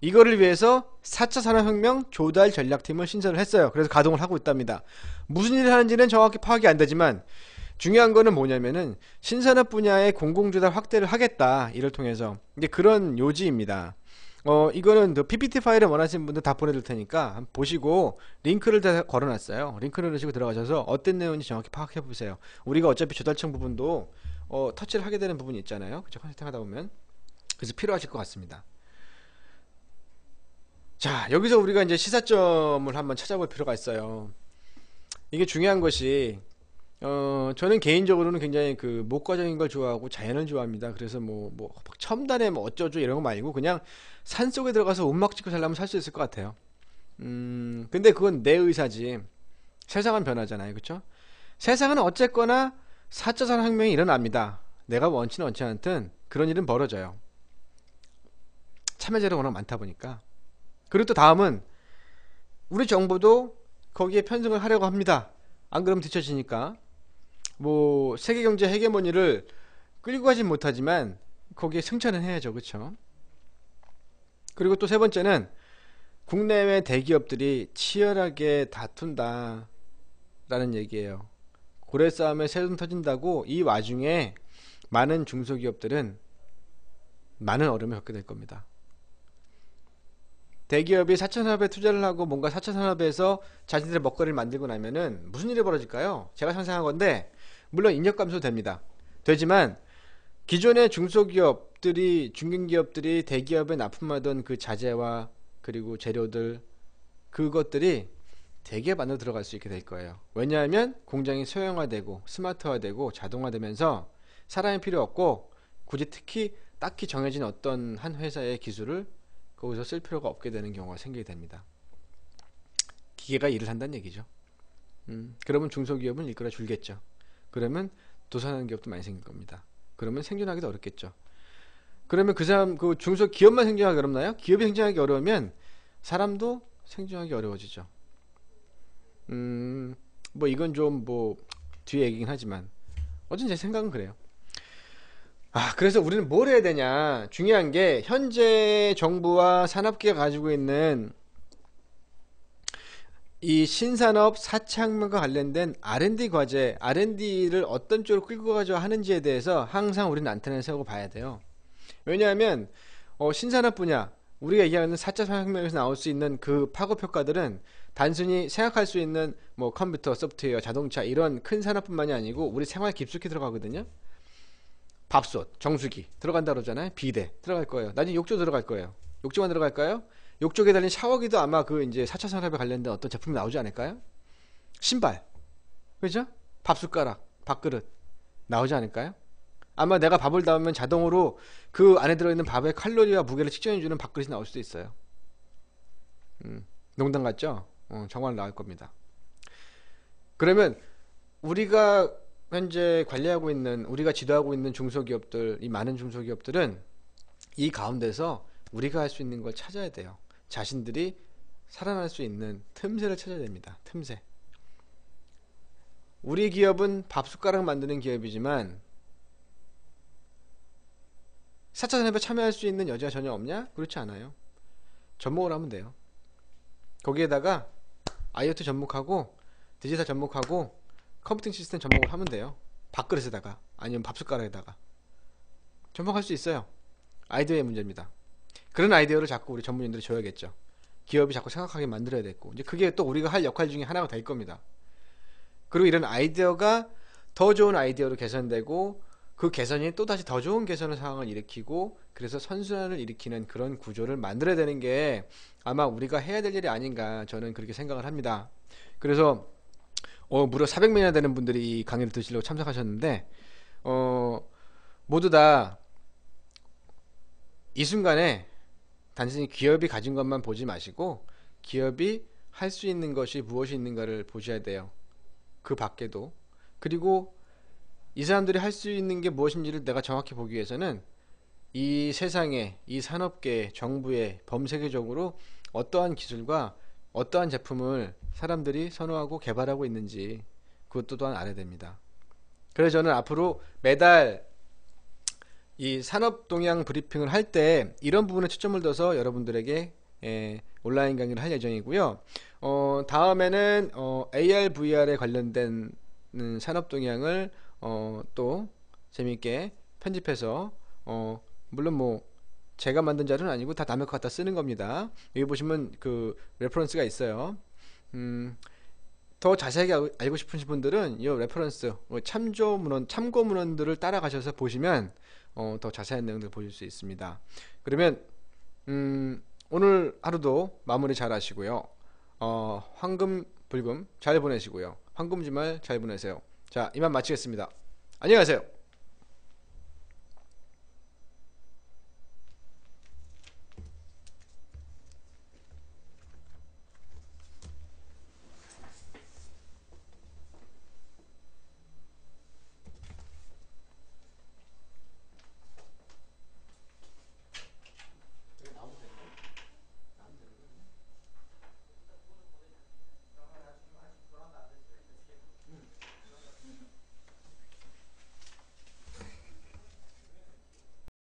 이거를 위해서 4차 산업혁명 조달 전략팀을 신설을 했어요. 그래서 가동을 하고 있답니다. 무슨 일을 하는지는 정확히 파악이 안 되지만 중요한 거는 뭐냐면은 신산업 분야의 공공조달 확대를 하겠다 이를 통해서 이제 그런 요지입니다. 어 이거는 PPT 파일을 원하시는 분들 다보내 드릴 테니까 보시고 링크를 다 걸어놨어요. 링크를 누르시고 들어가셔서 어떤 내용인지 정확히 파악해 보세요. 우리가 어차피 조달청 부분도 어, 터치를 하게 되는 부분이 있잖아요. 그쵸 컨설팅 하다 보면 그래서 필요하실 것 같습니다. 자 여기서 우리가 이제 시사점을 한번 찾아볼 필요가 있어요. 이게 중요한 것이 어, 저는 개인적으로는 굉장히 그 목과적인 걸 좋아하고 자연을 좋아합니다. 그래서 뭐, 뭐, 첨단에 뭐 어쩌죠 이런 거 말고 그냥 산 속에 들어가서 움막 찍고 살려면 살 수 있을 것 같아요. 음, 근데 그건 내 의사지. 세상은 변하잖아요. 그쵸? 세상은 어쨌거나 사차 산혁명이 일어납니다. 내가 원치는 원치 않든 그런 일은 벌어져요. 참여자가 워낙 많다 보니까. 그리고 또 다음은 우리 정부도 거기에 편승을 하려고 합니다. 안 그러면 뒤처지니까. 뭐 세계 경제 헤게모니를 끌고 가진 못하지만 거기에 승천은 해야죠. 그쵸 그렇죠? 그리고 또 세 번째는 국내외 대기업들이 치열하게 다툰다 라는 얘기예요. 고래 싸움에 새돈 터진다고 이 와중에 많은 중소기업들은 많은 어려움을 겪게 될 겁니다. 대기업이 사차 산업에 투자를 하고 뭔가 사차 산업에서 자신들의 먹거리를 만들고 나면은 무슨 일이 벌어질까요? 제가 상상한 건데 물론 인력 감소됩니다. 되지만 기존의 중소기업들이 중견기업들이 대기업에 납품하던 그 자재와 그리고 재료들 그것들이 대기업 안으로 들어갈 수 있게 될 거예요. 왜냐하면 공장이 소형화되고 스마트화되고 자동화되면서 사람이 필요 없고 굳이 특히 딱히 정해진 어떤 한 회사의 기술을 거기서 쓸 필요가 없게 되는 경우가 생기게 됩니다. 기계가 일을 한다는 얘기죠. 음, 그러면 중소기업은 이끌어 줄겠죠. 그러면 도산하는 기업도 많이 생길 겁니다. 그러면 생존하기도 어렵겠죠. 그러면 그 사람 그 중소 기업만 생존하기 어렵나요? 기업이 생존하기 어려우면 사람도 생존하기 어려워지죠. 음, 뭐 이건 좀 뭐 뒤에 얘기긴 하지만 어쨌든 제 생각은 그래요. 아, 그래서 우리는 뭘 해야 되냐? 중요한 게 현재 정부와 산업계가 가지고 있는 이 신산업 사창명과 관련된 R&D 과제, R&D를 어떤 쪽으로 끌고 가져 하는지에 대해서 항상 우리는 안테나를 세우고 봐야 돼요. 왜냐하면 어, 신산업 분야, 우리가 얘기하는 4차 산업혁명에서 나올 수 있는 그 파급 효과들은 단순히 생각할 수 있는 뭐 컴퓨터, 소프트웨어, 자동차 이런 큰 산업뿐만이 아니고 우리 생활 깊숙이 들어가거든요. 밥솥, 정수기 들어간다 그러잖아요. 비대 들어갈 거예요. 나중에 욕조 들어갈 거예요. 욕조만 들어갈까요? 욕조에 달린 샤워기도 아마 그 이제 4차 산업에 관련된 어떤 제품이 나오지 않을까요? 신발. 그죠? 밥숟가락, 밥그릇 나오지 않을까요? 아마 내가 밥을 담으면 자동으로 그 안에 들어있는 밥의 칼로리와 무게를 측정해주는 밥그릇이 나올 수도 있어요. 음, 농담 같죠? 어, 정말 나올 겁니다. 그러면 우리가 현재 관리하고 있는 우리가 지도하고 있는 중소기업들 이 많은 중소기업들은 이 가운데서 우리가 할 수 있는 걸 찾아야 돼요. 자신들이 살아날 수 있는 틈새를 찾아야 됩니다. 틈새. 우리 기업은 밥숟가락 만드는 기업이지만 4차 산업에 참여할 수 있는 여지가 전혀 없냐? 그렇지 않아요. 접목을 하면 돼요. 거기에다가 IoT 접목하고 디지털 접목하고 컴퓨팅 시스템 접목을 하면 돼요. 밥그릇에다가 아니면 밥숟가락에다가 접목할 수 있어요. 아이디어의 문제입니다. 그런 아이디어를 자꾸 우리 전문인들이 줘야겠죠. 기업이 자꾸 생각하게 만들어야 되고 이제 그게 또 우리가 할 역할 중에 하나가 될 겁니다. 그리고 이런 아이디어가 더 좋은 아이디어로 개선되고 그 개선이 또 다시 더 좋은 개선의 상황을 일으키고 그래서 선순환을 일으키는 그런 구조를 만들어야 되는 게 아마 우리가 해야 될 일이 아닌가 저는 그렇게 생각을 합니다. 그래서 어, 무려 400명이나 되는 분들이 이 강의를 들으시려고 참석하셨는데 어, 모두 다 이 순간에 단순히 기업이 가진 것만 보지 마시고 기업이 할 수 있는 것이 무엇이 있는가를 보셔야 돼요. 그 밖에도 그리고 이 사람들이 할 수 있는 게 무엇인지를 내가 정확히 보기 위해서는 이 세상에 이 산업계 정부의 범세계적으로 어떠한 기술과 어떠한 제품을 사람들이 선호하고 개발하고 있는지 그것도 또한 알아야 됩니다. 그래서 저는 앞으로 매달 이 산업 동향 브리핑을 할 때 이런 부분에 초점을 둬서 여러분들에게 예, 온라인 강의를 할 예정이고요. 어, 다음에는 어, AR, VR에 관련된 음, 산업 동향을 어, 또 재미있게 편집해서 어, 물론 뭐 제가 만든 자료는 아니고 다 남의 것 갖다 쓰는 겁니다. 여기 보시면 그 레퍼런스가 있어요. 음, 더 자세하게 알고 싶으신 분들은 이 레퍼런스 뭐 참조 문헌 참고 문헌들을 따라가셔서 보시면 어, 더 자세한 내용들 보실 수 있습니다. 그러면 음, 오늘 하루도 마무리 잘 하시고요. 어, 황금 불금 잘 보내시고요. 황금 주말 잘 보내세요. 자 이만 마치겠습니다. 안녕히 가세요.